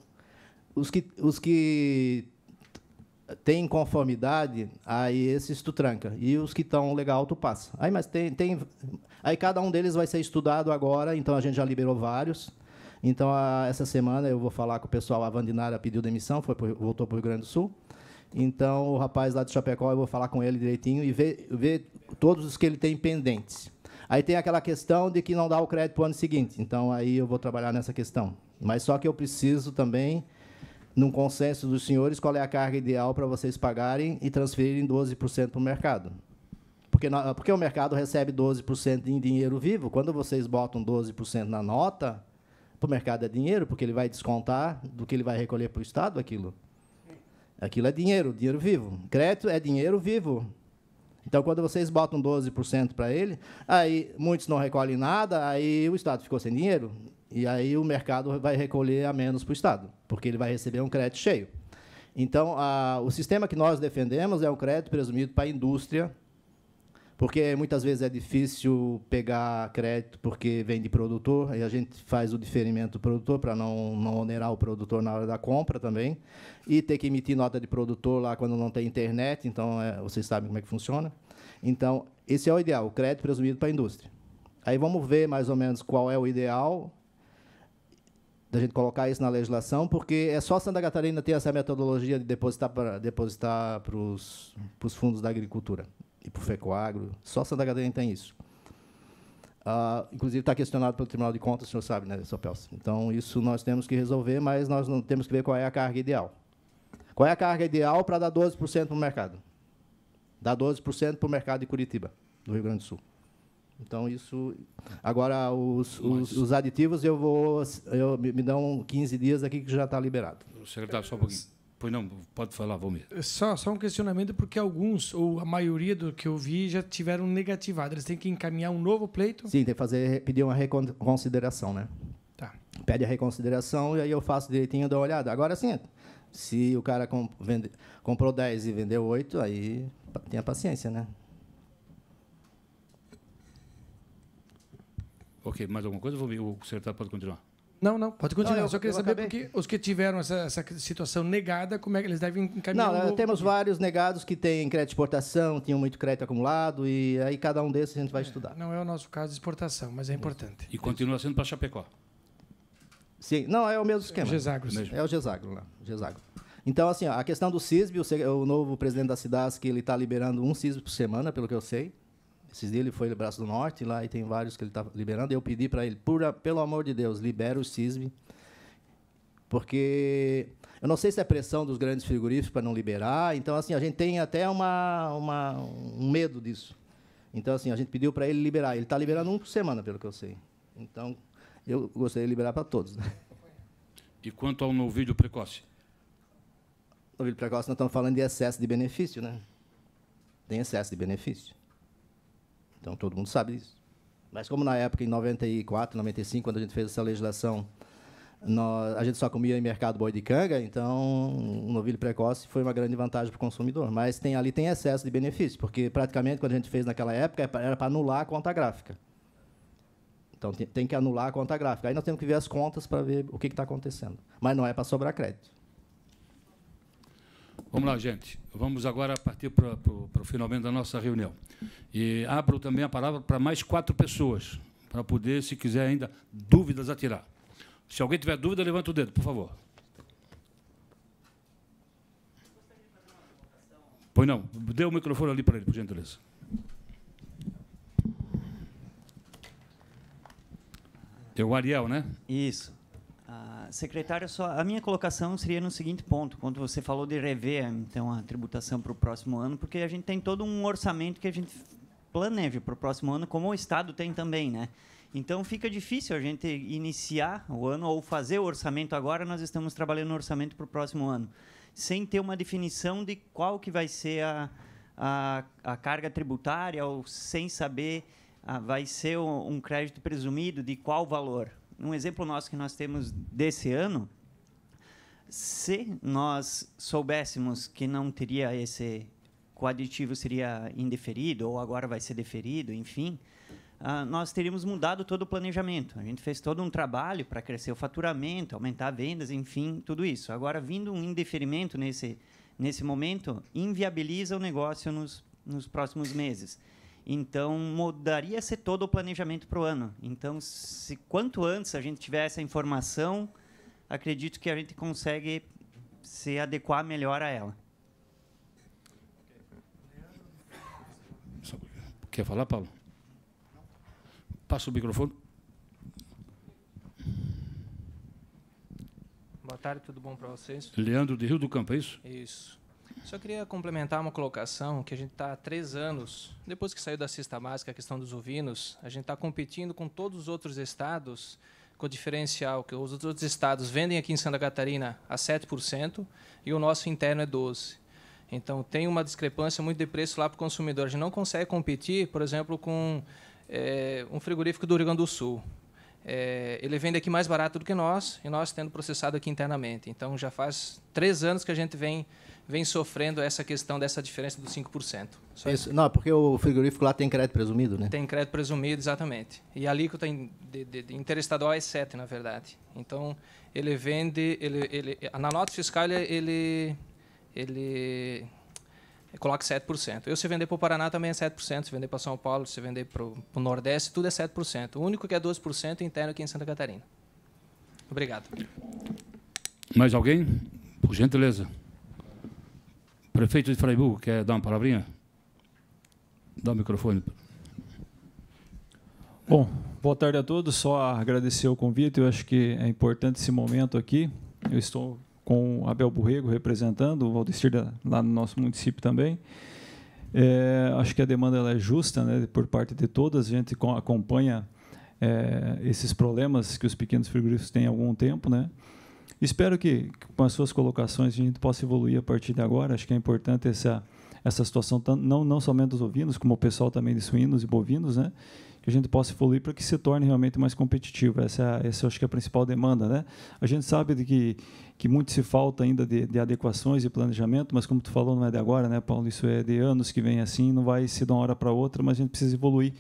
Os que, os que tem conformidade, aí esses tu tranca. E os que estão legal, tu passa. Aí, mas tem, tem. Aí cada um deles vai ser estudado agora, então a gente já liberou vários. Então, a, essa semana eu vou falar com o pessoal. A Vandinara pediu demissão, foi por, voltou para o Rio Grande do Sul. Então, o rapaz lá de Chapecó, eu vou falar com ele direitinho e ver, ver todos os que ele tem pendentes. Aí tem aquela questão de que não dá o crédito para o ano seguinte. Então, aí eu vou trabalhar nessa questão. Mas só que eu preciso também num consenso dos senhores, qual é a carga ideal para vocês pagarem e transferirem 12% para o mercado. Porque, porque o mercado recebe 12% em dinheiro vivo. Quando vocês botam 12% na nota, para o mercado é dinheiro, porque ele vai descontar do que ele vai recolher para o Estado aquilo. Aquilo é dinheiro, dinheiro vivo. Crédito é dinheiro vivo. Então, quando vocês botam 12% para ele, aí muitos não recolhem nada, aí o Estado ficou sem dinheiro. E aí o mercado vai recolher a menos para o Estado, porque ele vai receber um crédito cheio. Então, a, o sistema que nós defendemos é o crédito presumido para a indústria, porque muitas vezes é difícil pegar crédito porque vem de produtor, e a gente faz o diferimento do produtor para não, não onerar o produtor na hora da compra também, e ter que emitir nota de produtor lá quando não tem internet, então é, vocês sabem como é que funciona. Então, esse é o ideal, o crédito presumido para a indústria. Aí vamos ver mais ou menos qual é o ideal, da gente colocar isso na legislação, porque é só Santa Catarina ter essa metodologia de depositar para depositar os fundos da agricultura e para o FECOAGRO. Só Santa Catarina tem isso. Uh, inclusive está questionado pelo Tribunal de Contas, o senhor sabe, né, Sopelso? Então, isso nós temos que resolver, mas nós não temos que ver qual é a carga ideal. Qual é a carga ideal para dar 12% para o mercado? Dar 12% para o mercado de Curitiba, do Rio Grande do Sul. Então, isso. Agora, os, os, os, aditivos eu vou. Eu, me dão 15 dias aqui que já está liberado. O Secretário, só um pouquinho. Pois não, pode falar, mesmo. Só, só um questionamento, porque alguns, ou a maioria do que eu vi, já tiveram negativado. Eles têm que encaminhar um novo pleito? Sim, tem que fazer, pedir uma reconsideração, né? Tá. Pede a reconsideração e aí eu faço direitinho, dou uma olhada. Agora sim, se o cara comp vende, comprou 10 e vendeu 8, aí tenha paciência, né? Ok, mais alguma coisa? O secretário pode continuar. Não, não, pode continuar. Não, eu, só queria saber porque os que tiveram essa, essa, situação negada, como é que eles devem encaminhar? Não, é, temos vários negados que têm crédito de exportação, tinham muito crédito acumulado, e aí cada um desses a gente vai é, estudar. Não é o nosso caso de exportação, mas é importante. E continua sendo para Chapecó? Sim, não, é o mesmo esquema. É o Gesagro. É o Gesagro, lá, Gesagro. Então, assim, ó, a questão do CISB, o, o novo presidente da CIDAS, que ele está liberando um CISB por semana, pelo que eu sei, esses dias ele foi no Braço do Norte, lá e tem vários que ele está liberando. Eu pedi para ele, por, pelo amor de Deus, libera o CISB. Porque eu não sei se é pressão dos grandes frigoríficos para não liberar. Então, assim, a gente tem até uma, uma um medo disso. Então, assim, a gente pediu para ele liberar. Ele está liberando um por semana, pelo que eu sei. Então, eu gostaria de liberar para todos. Né? E quanto ao novilho precoce? Novilho precoce, nós estamos falando de excesso de benefício, né? Tem excesso de benefício. Então todo mundo sabe disso. Mas como na época, em 94, 95, quando a gente fez essa legislação, nós, a gente só comia em mercado boi de canga, então o um novilho precoce foi uma grande vantagem para o consumidor. Mas tem, ali tem excesso de benefício, porque praticamente quando a gente fez naquela época é era para anular a conta gráfica. Então tem, tem, que anular a conta gráfica. Aí nós temos que ver as contas para ver o que está acontecendo. Mas não é para sobrar crédito. Vamos lá, gente. Vamos agora partir para, para, para o finalmente da nossa reunião. E abro também a palavra para mais quatro pessoas, para poder, se quiser ainda, dúvidas atirar. Se alguém tiver dúvida, levanta o dedo, por favor. Pois não, dê o microfone ali para ele, por gentileza. É o Ariel, né? Isso. Ah, secretário, só a minha colocação seria no seguinte ponto, quando você falou de rever então a tributação para o próximo ano, porque a gente tem todo um orçamento que a gente planeja para o próximo ano, como o Estado tem também, né? Então fica difícil a gente iniciar o ano ou fazer o orçamento agora. Nós estamos trabalhando o orçamento para o próximo ano, sem ter uma definição de qual que vai ser a, a, a carga tributária ou sem saber ah, vai ser um crédito presumido de qual valor um exemplo nosso que nós temos desse ano, se nós soubéssemos que não teria esse coaditivo seria indeferido ou agora vai ser deferido, enfim, ah, nós teríamos mudado todo o planejamento. A gente fez todo um trabalho para crescer o faturamento, aumentar vendas, enfim, tudo isso. Agora, vindo um indeferimento nesse, nesse momento, inviabiliza o negócio nos, nos próximos meses. Então, mudaria-se todo o planejamento para o ano. Então, se quanto antes a gente tiver essa informação, acredito que a gente consegue se adequar melhor a ela. Quer falar, Paulo? Passa o microfone. Boa tarde, tudo bom para vocês? Leandro de Rio do Campo, é isso? Isso. Só queria complementar uma colocação que a gente está há três anos, depois que saiu da cesta básica a questão dos ovinos, a gente está competindo com todos os outros estados com o diferencial que os outros estados vendem aqui em Santa Catarina a 7% e o nosso interno é 12%. Então tem uma discrepância muito de preço lá para o consumidor. A gente não consegue competir, por exemplo, com é, um frigorífico do Grande do Sul. É, ele vende aqui mais barato do que nós e nós tendo processado aqui internamente. Então já faz três anos que a gente vem vem sofrendo essa questão dessa diferença dos 5%. Só Isso, não, porque o frigorífico lá tem crédito presumido, né? Tem crédito presumido, exatamente. E a alíquota de, de, de interestadual é 7, na verdade. Então, ele vende... Ele, ele, na nota fiscal, ele, ele coloca 7%. Eu, se vender para o Paraná, também é 7%. Se vender para São Paulo, se vender para o Nordeste, tudo é 7%. O único que é 12% é interno aqui em Santa Catarina. Obrigado. Mais alguém? Por gentileza. Prefeito de Freiburgo, quer dar uma palavrinha? Dá o microfone. Bom, boa tarde a todos. Só agradecer o convite. Eu acho que é importante esse momento aqui. Eu estou com o Abel Borrego representando, o Valdecir lá no nosso município também. É, acho que a demanda é justa né, por parte de todas. A gente acompanha é, esses problemas que os pequenos frigoríficos têm há algum tempo. Né? Espero que, com as suas colocações a gente possa evoluir a partir de agora. Acho que é importante essa, essa situação, não, não somente dos ovinos, como o pessoal também de suínos e bovinos, né? que a gente possa evoluir para que se torne realmente mais competitivo. Essa, essa acho que é a principal demanda. Né? A gente sabe de que, que muito se falta ainda de, de adequações e planejamento, mas como tu falou, não é de agora, né, Paulo? Isso é de anos que vem assim, não vai se de uma hora para outra, mas a gente precisa evoluir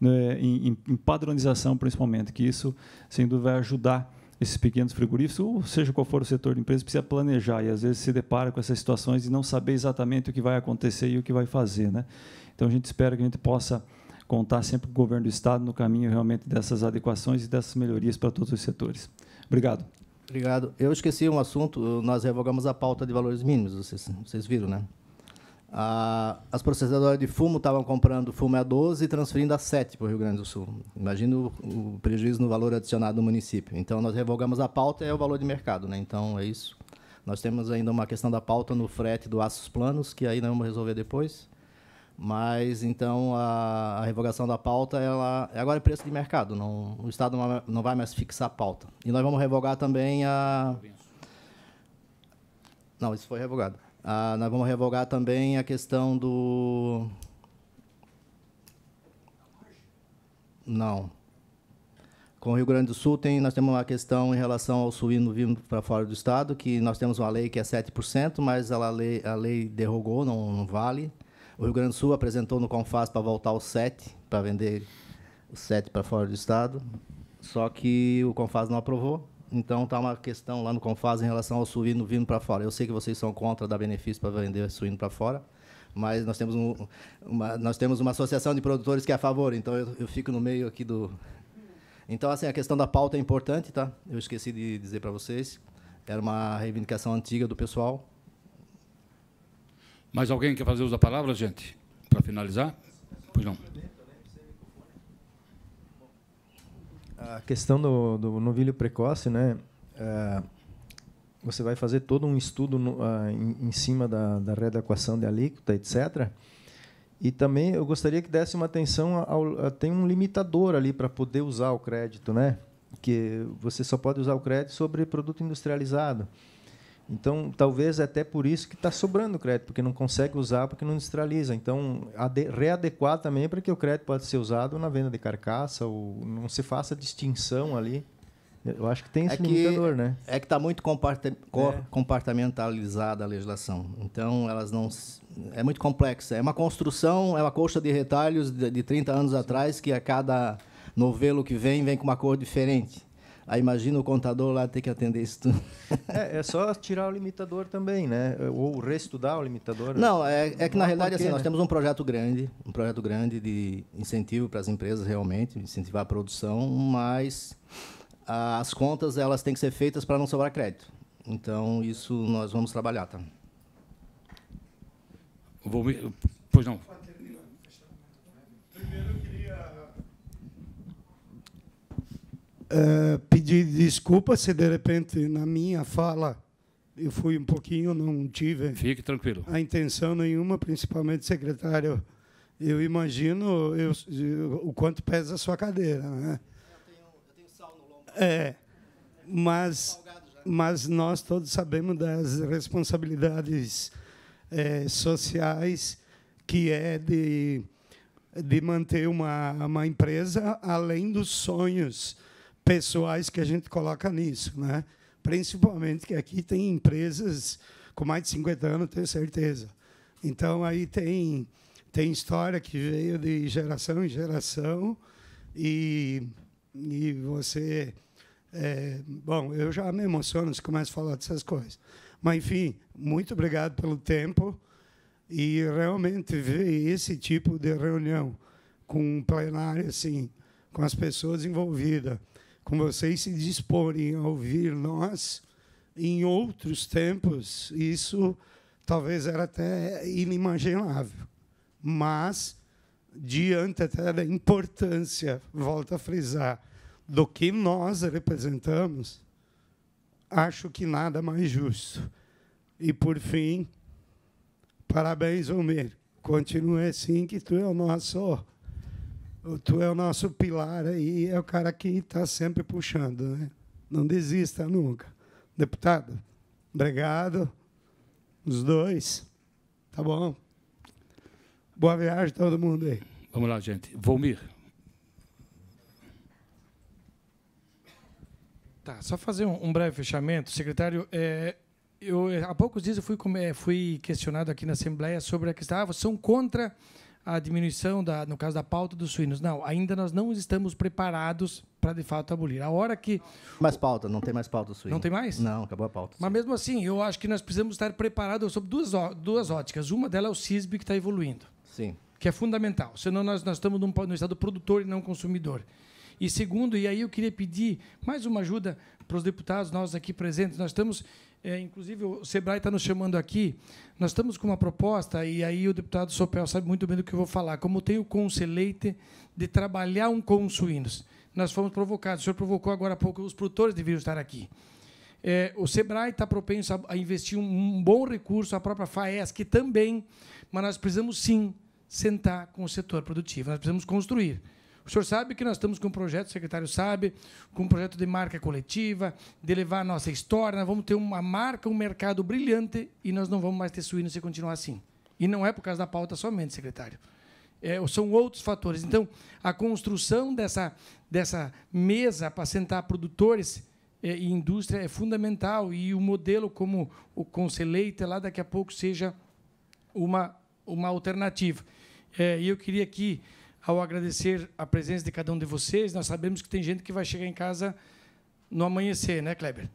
né, em, em padronização, principalmente, que isso, sem dúvida, vai ajudar esses pequenos frigoríficos, ou seja qual for o setor de empresa, precisa planejar e às vezes se depara com essas situações de não saber exatamente o que vai acontecer e o que vai fazer. Né? Então a gente espera que a gente possa contar sempre com o governo do Estado no caminho realmente dessas adequações e dessas melhorias para todos os setores. Obrigado. Obrigado. Eu esqueci um assunto, nós revogamos a pauta de valores mínimos, vocês, vocês viram, né? as processadoras de fumo estavam comprando fumo a 12 e transferindo a 7 para o Rio Grande do Sul. Imagina o, o, prejuízo no valor adicionado do município. Então, nós revogamos a pauta e é o valor de mercado. Né? Então, é isso. Nós temos ainda uma questão da pauta no frete do Aços Planos, que aí nós vamos resolver depois. Mas, então, a, a revogação da pauta, ela, é agora é preço de mercado. Não, o Estado não vai, não vai mais fixar a pauta. E nós vamos revogar também a... Não, isso foi revogado. Ah, nós vamos revogar também a questão do. Não. Com o Rio Grande do Sul, tem, nós temos uma questão em relação ao suíno vindo para fora do Estado, que nós temos uma lei que é 7%, mas ela, a, lei, a lei derrogou, não, não vale. O Rio Grande do Sul apresentou no Confas para voltar os 7, para vender os 7 para fora do Estado, só que o Confas não aprovou. Então está uma questão lá no Confaz em relação ao suíno vindo para fora. Eu sei que vocês são contra dar benefício para vender suíno para fora, mas nós temos, um, uma, nós temos uma associação de produtores que é a favor, então eu, eu fico no meio aqui do... Então, assim, a questão da pauta é importante, tá? Eu esqueci de dizer para vocês. Era uma reivindicação antiga do pessoal. Mais alguém quer fazer uso da palavra, gente? Para finalizar? Pois não. a questão do, do novilho precoce, né? É, você vai fazer todo um estudo no, uh, em, em, cima da, da readequação de alíquota, etc. E também eu gostaria que desse uma atenção ao, a, ah, tem um limitador ali para poder usar o crédito, né? Que você só pode usar o crédito sobre produto industrializado. Então, talvez até por isso que está sobrando crédito, porque não consegue usar, porque não industrializa. Então, readequar também para que o crédito possa ser usado na venda de carcaça, ou não se faça distinção ali. Eu acho que tem é esse é limitador, que, né? É que está muito é. compartamentalizada a legislação. Então, elas não. É muito complexa. É uma construção, é uma coxa de retalhos de, de 30 anos atrás, que a cada novelo que vem, vem com uma cor diferente. Aí imagina o contador lá ter que atender isso tudo. É, é só tirar o limitador também, né? Ou reestudar o limitador. Não, é, é que na realidade assim, né? nós temos um projeto grande, um projeto grande de incentivo para as empresas realmente, incentivar a produção, mas as contas elas têm que ser feitas para não sobrar crédito. Então, isso nós vamos trabalhar, tá? Vou me... Pois não. uh, pedir desculpa se de repente na minha fala eu fui um pouquinho, não tive. Fique tranquilo. A intenção nenhuma, principalmente secretário. Eu imagino eu, eu, o quanto pesa a sua cadeira, né? Eu tenho, eu tenho sal no lombo. É, mas mas nós todos sabemos das responsabilidades é, sociais que é de de manter uma, uma empresa além dos sonhos pessoais que a gente coloca nisso, né? Principalmente que aqui tem empresas com mais de 50 anos, tenho certeza. Então aí tem tem história que veio de geração em geração e e você é, bom, eu já me emociono se começo a falar dessas coisas. Mas enfim, muito obrigado pelo tempo e realmente ver esse tipo de reunião com um plenário assim, com as pessoas envolvidas com vocês se disporem a ouvir nós em outros tempos, isso talvez era até inimaginável. Mas, diante até da importância, volto a frisar, do que nós representamos, acho que nada mais justo. E, por fim, parabéns, Almir. Continue assim, que tu é o nosso Tu é o nosso pilar aí, é o cara que está sempre puxando. Né? Não desista nunca. Deputado, obrigado. Os dois. Tá bom. Boa viagem todo mundo aí. Vamos lá, gente. Volmir. Tá, só fazer um, um breve fechamento. Secretário, é, eu, há poucos dias eu fui, é, fui questionado aqui na Assembleia sobre a questão. Ah, são contra a diminuição, da, no caso da pauta dos suínos. Não, ainda nós não estamos preparados para, de fato, abolir. A hora que... Mais pauta, não tem mais pauta dos suínos. Não tem mais? Não, acabou a pauta. Mas, sim. mesmo assim, eu acho que nós precisamos estar preparados sob duas, duas óticas. Uma delas é o CISB, que está evoluindo. Sim. Que é fundamental. Senão, nós, nós estamos num, num estado produtor e não consumidor. E segundo, e aí eu queria pedir mais uma ajuda para os deputados nós aqui presentes. Nós estamos é, inclusive, o Sebrae está nos chamando aqui. Nós estamos com uma proposta, e aí o deputado Sopel sabe muito bem do que eu vou falar. Como tem o conselheiro de trabalhar um com os suínos. Nós fomos provocados. O senhor provocou agora há pouco, os produtores deveriam estar aqui. É, o Sebrae está propenso a, investir um, um bom recurso, a própria FAESC também, mas nós precisamos sim sentar com o setor produtivo, nós precisamos construir. O senhor sabe que nós estamos com um projeto, o secretário sabe, com um projeto de marca coletiva, de levar a nossa história. Nós vamos ter uma marca, um mercado brilhante e nós não vamos mais ter suíno se continuar assim. E não é por causa da pauta somente, secretário. É, são outros fatores. Então, a construção dessa, dessa mesa para sentar produtores é, e indústria é fundamental e o modelo como o Conselheita é lá daqui a pouco seja uma, uma alternativa. É, e eu queria que ao agradecer a presença de cada um de vocês, nós sabemos que tem gente que vai chegar em casa no amanhecer, né, Kleber?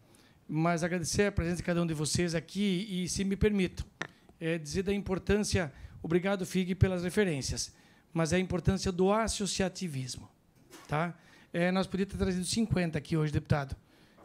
Mas agradecer a presença de cada um de vocês aqui e, se me permito, é dizer da importância, obrigado, FIG, pelas referências, mas é a importância do associativismo. Tá? É, nós podíamos ter trazido 50 aqui hoje, deputado.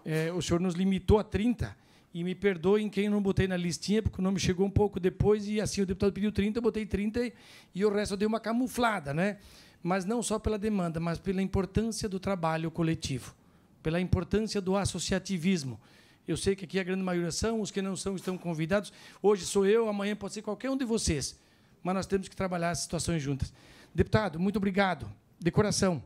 É, o senhor nos limitou a 30, e me perdoem quem não botei na listinha, porque o nome chegou um pouco depois e assim o deputado pediu 30, eu botei 30 e o resto eu dei uma camuflada, né? Mas não só pela demanda, mas pela importância do trabalho coletivo, pela importância do associativismo. Eu sei que aqui a grande maioria são, os que não são estão convidados. Hoje sou eu, amanhã pode ser qualquer um de vocês. Mas nós temos que trabalhar as situações juntas. Deputado, muito obrigado, de coração.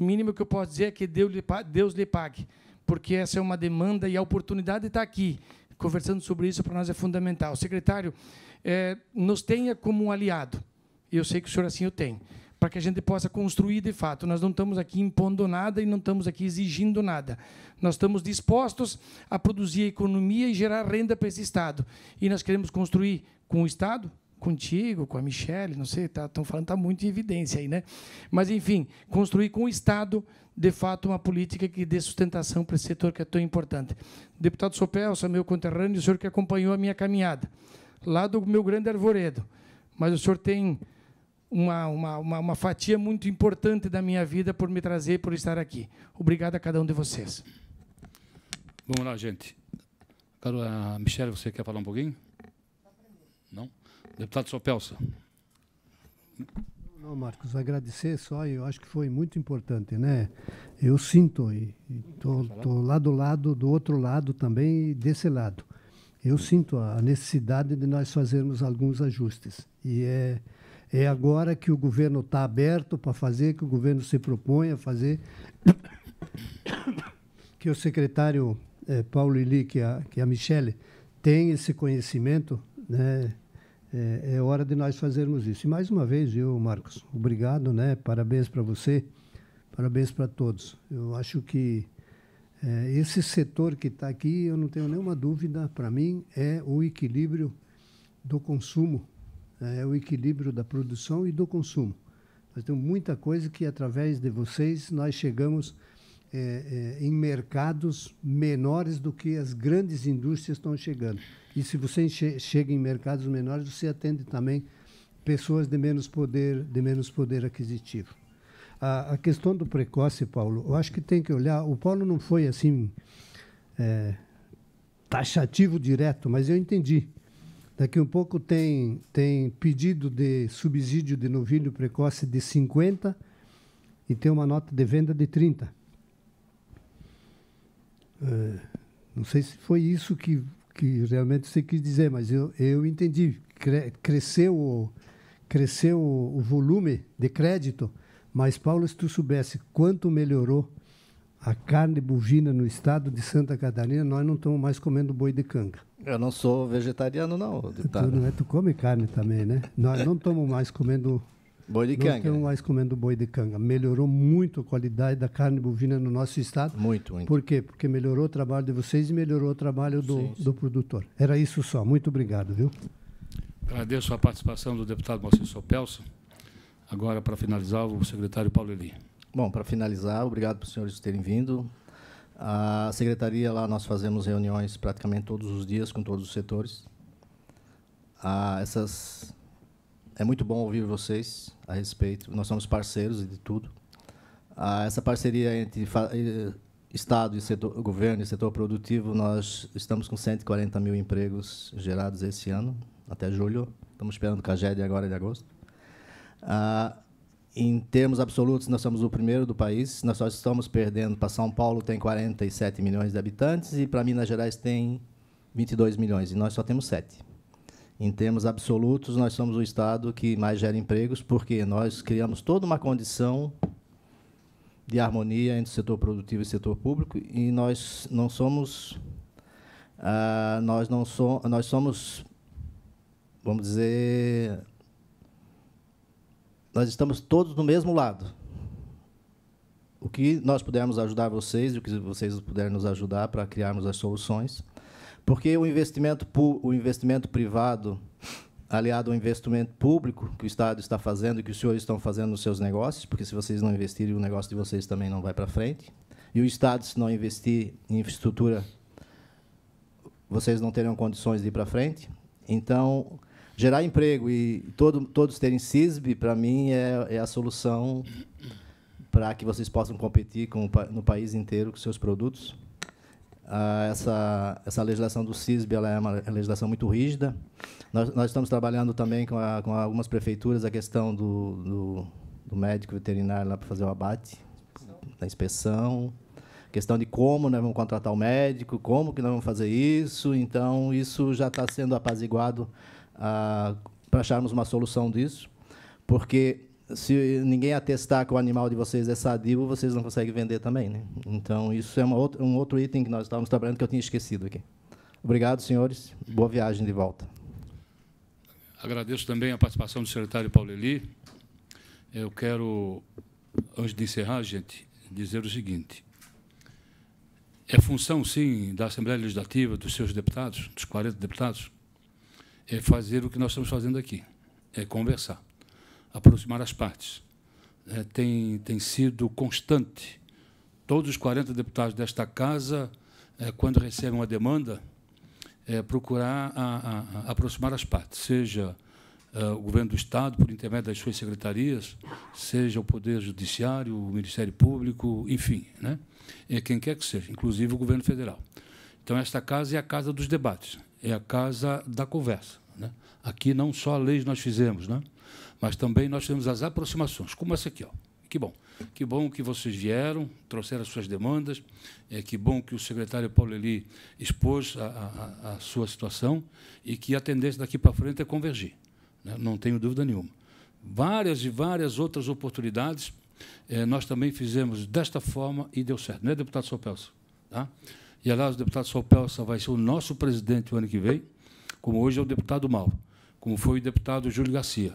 O mínimo que eu posso dizer é que Deus lhe pague porque essa é uma demanda e a oportunidade está aqui. Conversando sobre isso para nós é fundamental. Secretário, é, nos tenha como um aliado. Eu sei que o senhor assim o tem para que a gente possa construir de fato. Nós não estamos aqui impondo nada e não estamos aqui exigindo nada. Nós estamos dispostos a produzir economia e gerar renda para esse Estado. E nós queremos construir com o Estado, contigo, com a Michelle, não sei, estão tá, falando, está muito em evidência aí, né? Mas, enfim, construir com o Estado, de fato, uma política que dê sustentação para esse setor que é tão importante. Deputado Sopelsa, meu conterrâneo, o senhor que acompanhou a minha caminhada, lá do meu grande arvoredo, mas o senhor tem uma, uma, uma, uma fatia muito importante da minha vida por me trazer, por estar aqui. Obrigado a cada um de vocês. Vamos lá, gente. Carol, ah, Michelle, você quer falar um pouquinho? Não? Deputado Sopelsa. Não, Marcos, agradecer só, eu acho que foi muito importante, né? Eu sinto, e estou lá do lado, do outro lado também, desse lado. Eu sinto a necessidade de nós fazermos alguns ajustes. E é, é agora que o governo está aberto para fazer, que o governo se propõe a fazer, que o secretário eh, é, Paulo Ili, que a, que é a Michele, tem esse conhecimento, né? É, é, hora de nós fazermos isso. E mais uma vez, viu, Marcos? Obrigado, né? Parabéns para você, parabéns para todos. Eu acho que é, esse setor que está aqui, eu não tenho nenhuma dúvida, para mim, é o equilíbrio do consumo, né? é o equilíbrio da produção e do consumo. Nós temos muita coisa que, através de vocês, nós chegamos é, é, em mercados menores do que as grandes indústrias estão chegando. E se você chega em mercados menores, você atende também pessoas de menos poder, de menos poder aquisitivo. A, a questão do precoce, Paulo, eu acho que tem que olhar. O Paulo não foi assim é, taxativo direto, mas eu entendi. Daqui um pouco tem, tem pedido de subsídio de novilho precoce de 50 e tem uma nota de venda de 30. Eh, não sei se foi isso que, que realmente você quis dizer, mas eu, eu entendi. Cre cresceu, cresceu o volume de crédito, mas, Paulo, se tu soubesse quanto melhorou a carne bovina no estado de Santa Catarina, nós não estamos mais comendo boi de canga. Eu não sou vegetariano, não, deputado. Tu, não é, tu come carne também, né? Nós não estamos mais comendo Boi de canga. Não estamos mais comendo boi de canga. Melhorou muito a qualidade da carne bovina no nosso estado. Muito, muito. Por quê? Porque melhorou o trabalho de vocês e melhorou o trabalho do, sim, sim. do produtor. Era isso só. Muito obrigado, viu? Agradeço a participação do deputado Moacir Sopelso. Agora, para finalizar, o secretário Paulo Eli. Bom, para finalizar, obrigado para os senhores terem vindo. A secretaria lá nós fazemos reuniões praticamente todos os dias com todos os setores. Ah, essas é muito bom ouvir vocês a respeito. Nós somos parceiros de tudo. Ah, essa parceria entre eh, Estado e setor, governo e setor produtivo, nós estamos com 140 mil empregos gerados esse ano, até julho. Estamos esperando o CAGED agora de agosto. Ah, em termos absolutos, nós somos o primeiro do país. Nós só estamos perdendo para São Paulo, tem 47 milhões de habitantes, e para Minas Gerais tem 22 milhões, e nós só temos 7. Em termos absolutos, nós somos o Estado que mais gera empregos, porque nós criamos toda uma condição de harmonia entre o setor produtivo e o setor público, e nós não somos. Uh, nós, não so, nós somos, vamos dizer, nós estamos todos do mesmo lado. O que nós pudermos ajudar vocês, e o que vocês puderem nos ajudar para criarmos as soluções, porque o investimento, o investimento privado, aliado ao investimento público que o Estado está fazendo e que os senhores estão fazendo nos seus negócios, porque se vocês não investirem, o negócio de vocês também não vai para frente. E o Estado, se não investir em infraestrutura, vocês não terão condições de ir para frente. Então, gerar emprego e todo, todos terem CISB, para mim, é, é, a solução para que vocês possam competir com, no país inteiro com seus produtos. Ah, essa, essa legislação do CISB ela é uma legislação muito rígida. Nós, nós estamos trabalhando também com, a, com algumas prefeituras a questão do, do, do médico veterinário lá para fazer o abate, da inspeção, questão de como nós né, vamos contratar o médico, como que nós vamos fazer isso. Então, isso já está sendo apaziguado ah, para acharmos uma solução disso, porque se ninguém atestar que o animal de vocês é sadio, vocês não conseguem vender também. Né? Então, isso é outra, um outro item que nós estávamos trabalhando que eu tinha esquecido aqui. Obrigado, senhores. Boa viagem de volta. Agradeço também a participação do secretário Paulo Eli. Eu quero, antes de encerrar, gente, dizer o seguinte. É função, sim, da Assembleia Legislativa, dos seus deputados, dos 40 deputados, é fazer o que nós estamos fazendo aqui, é conversar aproximar as partes. É, tem, tem sido constante. Todos os 40 deputados desta Casa, é, quando recebem uma demanda, é, procurar a, a, a aproximar as partes, seja é, o governo do Estado, por intermédio das suas secretarias, seja o Poder Judiciário, o Ministério Público, enfim, né? É, quem quer que seja, inclusive o governo federal. Então, esta casa é a casa dos debates, é a casa da conversa. Né? Aqui não só leis nós fizemos, né? mas também nós fizemos as aproximações, como essa aqui. Ó. Que bom. Que bom que vocês vieram, trouxeram as suas demandas, é, que bom que o secretário Paulo Eli expôs a, a, a sua situação e que a tendência daqui para frente é convergir, né? não tenho dúvida nenhuma. Várias e várias outras oportunidades é, nós também fizemos desta forma e deu certo, não é, deputado Sopelso? Tá? E, aliás, o deputado Sopelsa vai ser o nosso presidente o ano que vem, como hoje é o deputado Mauro, como foi o deputado Júlio Garcia.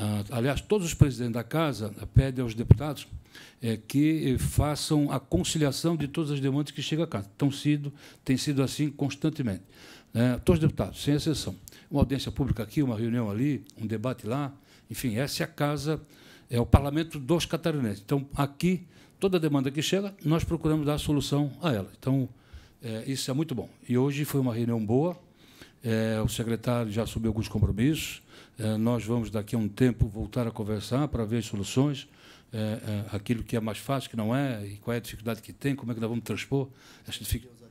Ah, aliás, todos os presidentes da Casa pedem aos deputados eh, que eh, façam a conciliação de todas as demandas que chegam à Casa. Tão sido, tem sido assim constantemente. Né? Todos os deputados, sem exceção. Uma audiência pública aqui, uma reunião ali, um debate lá. Enfim, essa é a Casa, é o parlamento dos catarinenses. Então, aqui, toda demanda que chega, nós procuramos dar solução a ela. Então, eh, isso é muito bom. E hoje foi uma reunião boa. o secretário já assumiu alguns compromissos eh, nós vamos, daqui a um tempo, voltar a conversar para ver soluções, eh, eh, aquilo que é mais fácil, que não é, e qual é a dificuldade que tem, como é que nós vamos transpor essa dificuldade.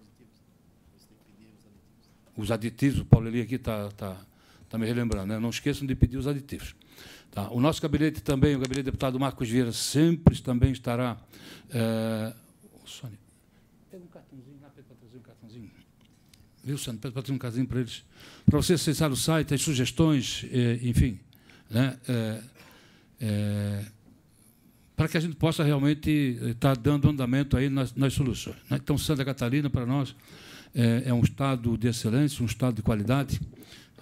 Os aditivos, o Paulo Eli aqui está, está, está me relembrando, né? não esqueçam de pedir os aditivos. Tá. O nosso gabinete também, o gabinete do deputado Marcos Vieira, sempre também estará. É... Sônia. viu, Sandro? Pede para ter um casinho para eles. Para você acessar o site, as sugestões, eh, enfim. Né? É, é, para que a gente possa realmente estar tá dando andamento aí nas, nas soluções. Né? Então, Santa Catarina, para nós, é, é um estado de excelência, um estado de qualidade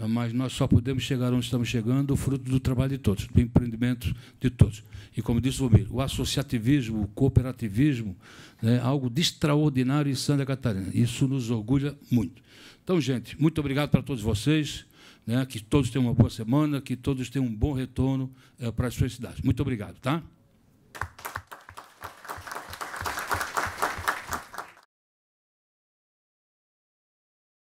mas nós só podemos chegar onde estamos chegando fruto do trabalho de todos, do empreendimento de todos. E, como disse o Romero, o associativismo, o cooperativismo, é algo de extraordinário em Santa Catarina. Isso nos orgulha muito. Então, gente, muito obrigado para todos vocês. Né, que todos tenham uma boa semana, que todos tenham um bom retorno é, eh, para as suas cidades. Muito obrigado, tá?